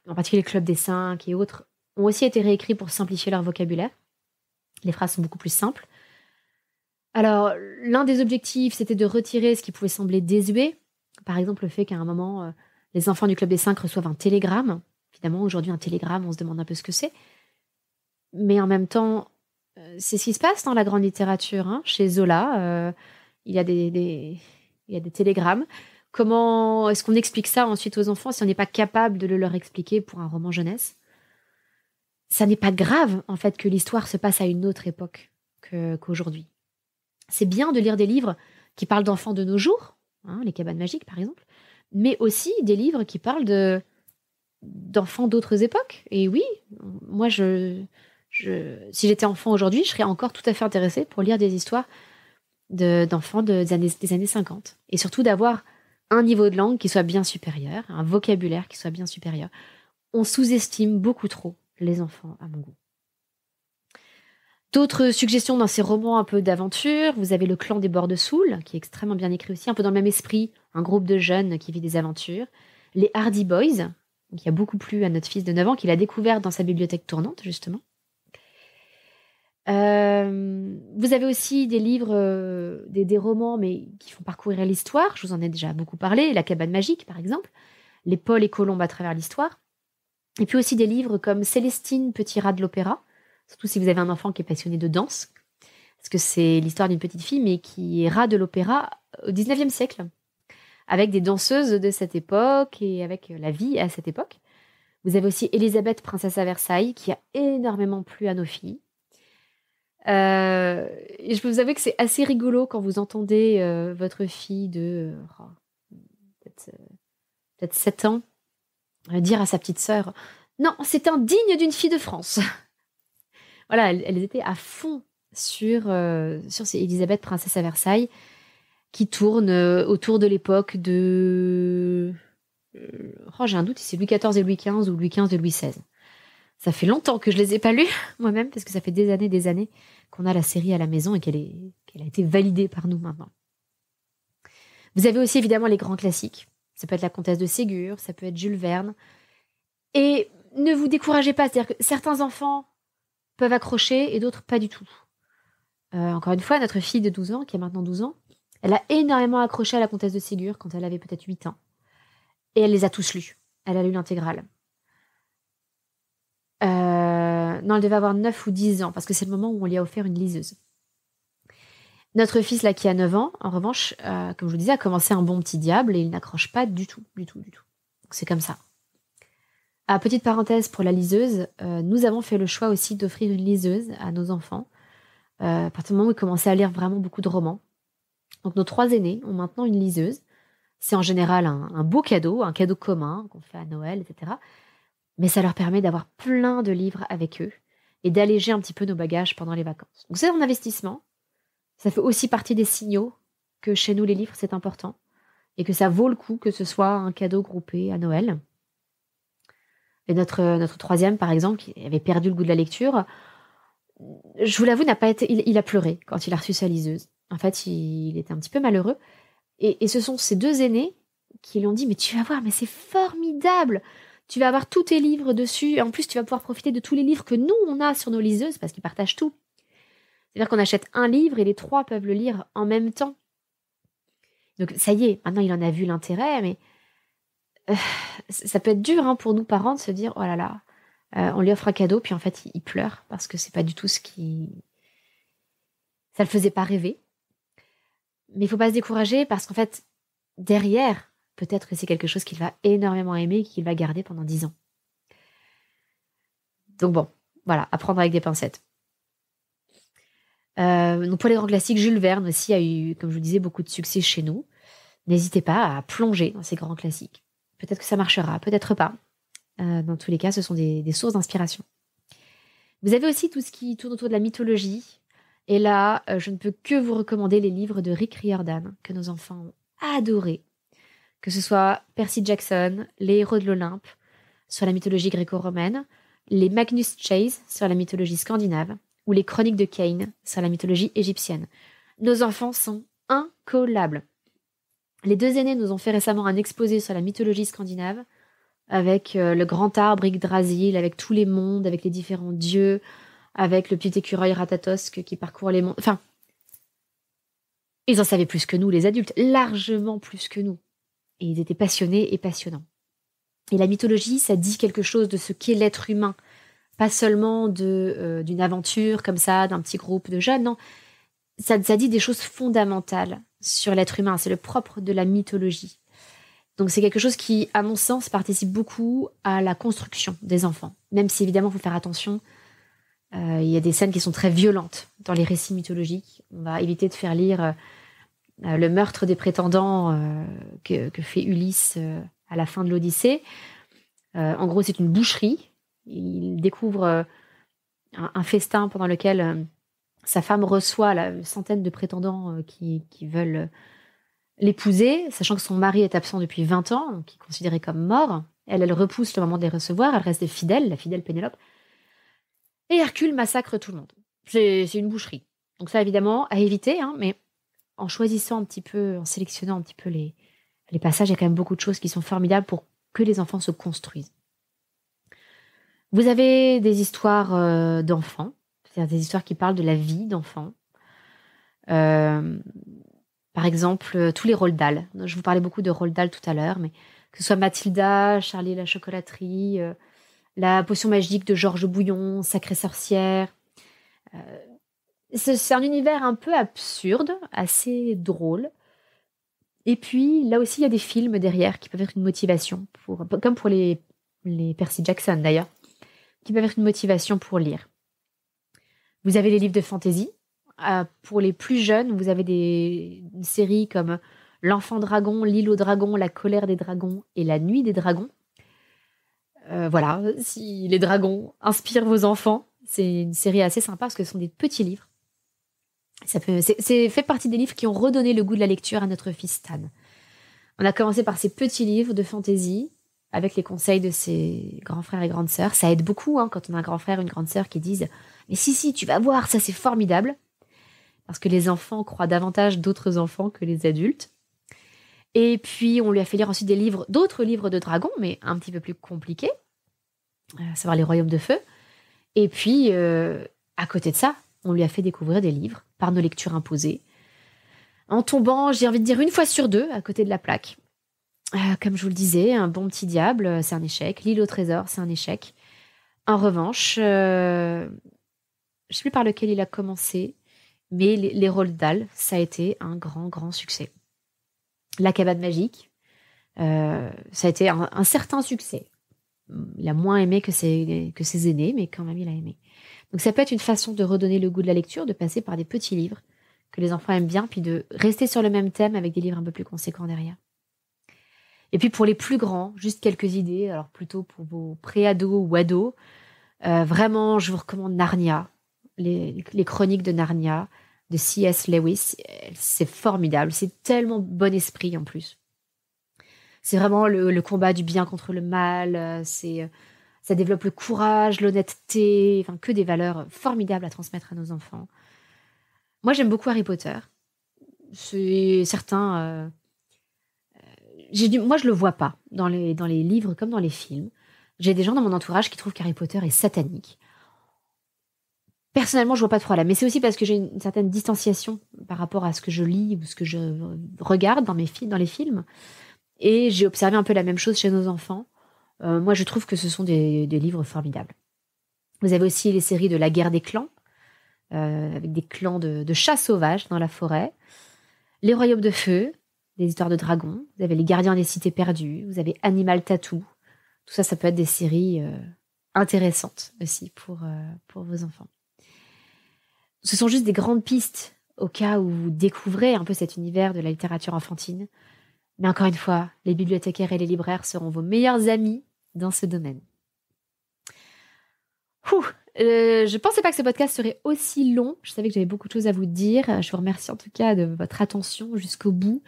en particulier les Club des Cinq et autres, ont aussi été réécrits pour simplifier leur vocabulaire. Les phrases sont beaucoup plus simples. Alors, l'un des objectifs, c'était de retirer ce qui pouvait sembler désuet, par exemple, le fait qu'à un moment, euh, les enfants du Club des Cinq reçoivent un télégramme. Évidemment, aujourd'hui, un télégramme, on se demande un peu ce que c'est. Mais en même temps, euh, c'est ce qui se passe dans la grande littérature. Hein. Chez Zola, euh, il y, a des, télégrammes. Comment est-ce qu'on explique ça ensuite aux enfants si on n'est pas capable de le leur expliquer pour un roman jeunesse Ça n'est pas grave, en fait, que l'histoire se passe à une autre époque qu'aujourd'hui. c'est bien de lire des livres qui parlent d'enfants de nos jours, Hein, les cabanes magiques par exemple, mais aussi des livres qui parlent d'enfants d'autres époques. Et oui, moi, je, si j'étais enfant aujourd'hui, je serais encore tout à fait intéressée pour lire des histoires d'enfants des années 50. Et surtout d'avoir un niveau de langue qui soit bien supérieur, un vocabulaire qui soit bien supérieur. On sous-estime beaucoup trop les enfants, à mon goût. D'autres suggestions dans ces romans un peu d'aventure, vous avez Le clan des bords de qui est extrêmement bien écrit aussi, un peu dans le même esprit, un groupe de jeunes qui vit des aventures. Les Hardy Boys, qui a beaucoup plu à notre fils de 9 ans, qu'il a découvert dans sa bibliothèque tournante, justement. Euh, vous avez aussi des livres, euh, des, des, romans, mais qui font parcourir l'histoire. Je vous en ai déjà beaucoup parlé. La cabane magique, par exemple. Les Paul et Colombes à travers l'histoire. Et puis aussi des livres comme Célestine, petit rat de l'opéra, surtout si vous avez un enfant qui est passionné de danse, parce que c'est l'histoire d'une petite fille, mais qui est rat de l'opéra euh, au 19e siècle, avec des danseuses de cette époque et avec euh, la vie à cette époque. Vous avez aussi Elisabeth, princesse à Versailles, qui a énormément plu à nos filles. Euh, et je peux vous avouer que c'est assez rigolo quand vous entendez votre fille de oh, peut-être 7 ans dire à sa petite sœur Non, c'est indigne d'une fille de France voilà, elles, étaient à fond sur, euh, ces élisabeth, Elisabeth, princesse à Versailles, qui tourne euh, autour de l'époque de. Euh, oh, j'ai un doute, c'est Louis XIV et Louis XV ou Louis XV et Louis XVI. Ça fait longtemps que je les ai pas lus moi-même, parce que ça fait des années, des années qu'on a la série à la maison et qu'elle est, qu'elle a été validée par nous maintenant. Vous avez aussi évidemment les grands classiques. Ça peut être la comtesse de Ségur, ça peut être Jules Verne. Et ne vous découragez pas, c'est-à-dire que certains enfants peuvent accrocher et d'autres pas du tout. Euh, encore une fois, notre fille de 12 ans, qui a maintenant 12 ans, elle a énormément accroché à la comtesse de Ségur quand elle avait peut-être 8 ans. Et elle les a tous lus. Elle a lu l'intégrale. Euh, non, elle devait avoir 9 ou 10 ans, parce que c'est le moment où on lui a offert une liseuse. Notre fils, là, qui a 9 ans, en revanche, euh, comme je vous disais, a commencé un bon petit diable et il n'accroche pas du tout, du tout, du tout. C'est comme ça petite parenthèse pour la liseuse, euh, nous avons fait le choix aussi d'offrir une liseuse à nos enfants. Euh, à partir du moment où ils commençaient à lire vraiment beaucoup de romans. Donc nos trois aînés ont maintenant une liseuse. C'est en général un, un, beau cadeau, un cadeau commun qu'on fait à Noël, etc. Mais ça leur permet d'avoir plein de livres avec eux et d'alléger un petit peu nos bagages pendant les vacances. Donc c'est un investissement. Ça fait aussi partie des signaux que chez nous les livres c'est important et que ça vaut le coup que ce soit un cadeau groupé à Noël. Et notre, euh, notre troisième, par exemple, qui avait perdu le goût de la lecture, je vous l'avoue, n'a pas été. Il, a pleuré quand il a reçu sa liseuse. En fait, il, était un petit peu malheureux. Et, ce sont ses deux aînés qui lui ont dit Mais tu vas voir, mais c'est formidable Tu vas avoir tous tes livres dessus. en plus, tu vas pouvoir profiter de tous les livres que nous, on a sur nos liseuses, parce qu'ils partagent tout. C'est-à-dire qu'on achète un livre et les trois peuvent le lire en même temps. Donc, ça y est, maintenant, il en a vu l'intérêt, mais ça peut être dur hein, pour nous parents de se dire oh là là, euh, on lui offre un cadeau puis en fait il, pleure parce que c'est pas du tout ce qui ça le faisait pas rêver. Mais il faut pas se décourager parce qu'en fait derrière peut-être que c'est quelque chose qu'il va énormément aimer et qu'il va garder pendant dix ans. Donc bon, voilà, apprendre avec des pincettes. Euh, donc pour les grands classiques, Jules Verne aussi a eu, comme je vous disais, beaucoup de succès chez nous. N'hésitez pas à plonger dans ces grands classiques. Peut-être que ça marchera, peut-être pas. Euh, dans tous les cas, ce sont des, sources d'inspiration. Vous avez aussi tout ce qui tourne autour de la mythologie. Et là, euh, je ne peux que vous recommander les livres de Rick Riordan, que nos enfants ont adoré. Que ce soit Percy Jackson, Les héros de l'Olympe, sur la mythologie gréco-romaine, les Magnus Chase, sur la mythologie scandinave, ou les Chroniques de Kane, sur la mythologie égyptienne. Nos enfants sont incollables. Les deux aînés nous ont fait récemment un exposé sur la mythologie scandinave, avec euh, le grand arbre Yggdrasil, avec tous les mondes, avec les différents dieux, avec le petit écureuil Ratatosque qui parcourt les mondes. Enfin, ils en savaient plus que nous, les adultes, largement plus que nous. Et ils étaient passionnés et passionnants. Et la mythologie, ça dit quelque chose de ce qu'est l'être humain, pas seulement euh, d'une aventure comme ça, d'un petit groupe de jeunes, non, ça, dit des choses fondamentales sur l'être humain. C'est le propre de la mythologie. Donc c'est quelque chose qui, à mon sens, participe beaucoup à la construction des enfants. Même si évidemment, il faut faire attention. Euh, il y a des scènes qui sont très violentes dans les récits mythologiques. On va éviter de faire lire euh, euh, le meurtre des prétendants que, fait Ulysse à la fin de l'Odyssée. en gros, c'est une boucherie. Il découvre un, festin pendant lequel sa femme reçoit la centaine de prétendants euh, qui, veulent euh, l'épouser, sachant que son mari est absent depuis 20 ans, donc est considéré comme mort. Elle, elle repousse le moment de les recevoir, elle reste fidèle, la fidèle Pénélope. Et Hercule massacre tout le monde. C'est une boucherie. Donc ça, évidemment, à éviter, hein, mais en choisissant un petit peu, en sélectionnant un petit peu les, les passages, il y a quand même beaucoup de choses qui sont formidables pour que les enfants se construisent. Vous avez des histoires euh, d'enfants c'est-à-dire des histoires qui parlent de la vie d'enfants. Euh, par exemple, euh, tous les Roald Dahl. Je vous parlais beaucoup de Roald Dahl tout à l'heure, mais que ce soit Mathilda, Charlie et la chocolaterie, euh, La potion magique de Georges Bouillon, Sacrée sorcière. c'est un univers un peu absurde, assez drôle. Et puis, là aussi, il y a des films derrière qui peuvent être une motivation, pour, comme pour les, les Percy Jackson d'ailleurs, qui peuvent être une motivation pour lire. Vous avez les livres de fantaisie. Euh, pour les plus jeunes, vous avez des séries comme L'enfant dragon, L'île aux dragons, La colère des dragons et La nuit des dragons. Euh, voilà, si les dragons inspirent vos enfants, c'est une série assez sympa parce que ce sont des petits livres. Ça c'est fait partie des livres qui ont redonné le goût de la lecture à notre fils Stan. On a commencé par ces petits livres de fantaisie avec les conseils de ses grands frères et grandes sœurs. Ça aide beaucoup hein, quand on a un grand frère ou une grande sœur qui disent Mais si, si, tu vas voir, ça c'est formidable. Parce que les enfants croient davantage d'autres enfants que les adultes. Et puis, on lui a fait lire ensuite des livres, d'autres livres de dragons, mais un petit peu plus compliqués, à savoir les royaumes de feu. Et puis, euh, à côté de ça, on lui a fait découvrir des livres par nos lectures imposées. En tombant, j'ai envie de dire une fois sur deux, à côté de la plaque, euh, comme je vous le disais, un bon petit diable, euh, c'est un échec. L'île au trésor, c'est un échec. En revanche, euh, je ne sais plus par lequel il a commencé, mais les, rôles d'Al, ça a été un grand, grand succès. La cabane magique, ça a été un, certain succès. Il a moins aimé que ses, que ses aînés, mais quand même, il a aimé. Donc ça peut être une façon de redonner le goût de la lecture, de passer par des petits livres que les enfants aiment bien, puis de rester sur le même thème avec des livres un peu plus conséquents derrière. Et puis pour les plus grands, juste quelques idées, alors plutôt pour vos pré-ados ou ados. Euh, vraiment, je vous recommande Narnia, les, chroniques de Narnia de C.S. Lewis. C'est formidable, c'est tellement bon esprit en plus. C'est vraiment le, combat du bien contre le mal, euh, c'est euh, ça développe le courage, l'honnêteté, enfin que des valeurs formidables à transmettre à nos enfants. Moi, j'aime beaucoup Harry Potter. C'est certain moi, je le vois pas dans les, dans les livres comme dans les films. J'ai des gens dans mon entourage qui trouvent qu'Harry Potter est satanique. Personnellement, je vois pas de problème, mais c'est aussi parce que j'ai une, certaine distanciation par rapport à ce que je lis ou ce que je euh, regarde dans mes dans les films. Et j'ai observé un peu la même chose chez nos enfants. Euh, moi, je trouve que ce sont des, livres formidables. Vous avez aussi les séries de La guerre des clans, euh, avec des clans de, de chats sauvages dans la forêt. Les royaumes de feu, des histoires de dragons, vous avez Les Gardiens des Cités Perdues, vous avez Animal Tattoo. Tout ça, ça peut être des séries euh, intéressantes aussi pour, euh, pour vos enfants. Ce sont juste des grandes pistes au cas où vous découvrez un peu cet univers de la littérature enfantine. Mais encore une fois, les bibliothécaires et les libraires seront vos meilleurs amis dans ce domaine. Euh, je ne pensais pas que ce podcast serait aussi long. Je savais que j'avais beaucoup de choses à vous dire. Je vous remercie en tout cas de votre attention jusqu'au bout.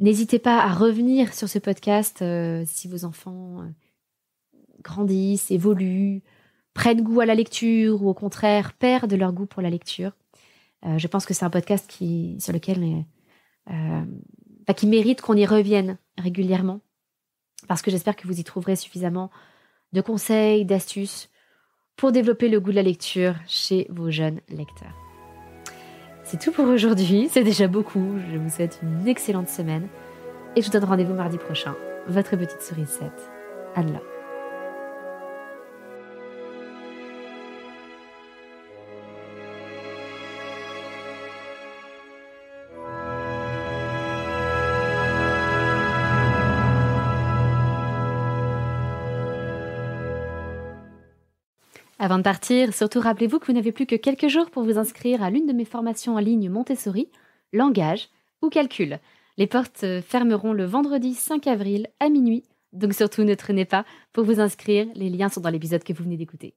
N'hésitez pas à revenir sur ce podcast euh, si vos enfants euh, grandissent, évoluent, prennent goût à la lecture ou au contraire perdent leur goût pour la lecture. Euh, je pense que c'est un podcast sur lequel bah, qui mérite qu'on y revienne régulièrement parce que j'espère que vous y trouverez suffisamment de conseils, d'astuces pour développer le goût de la lecture chez vos jeunes lecteurs. C'est tout pour aujourd'hui, c'est déjà beaucoup. Je vous souhaite une excellente semaine et je vous donne rendez-vous mardi prochain. Votre petite 7 anne Adla. Avant de partir, surtout rappelez-vous que vous n'avez plus que quelques jours pour vous inscrire à l'une de mes formations en ligne Montessori, langage ou calcul. Les portes euh, fermeront le vendredi 5 avril à minuit, donc surtout ne traînez pas pour vous inscrire, les liens sont dans l'épisode que vous venez d'écouter.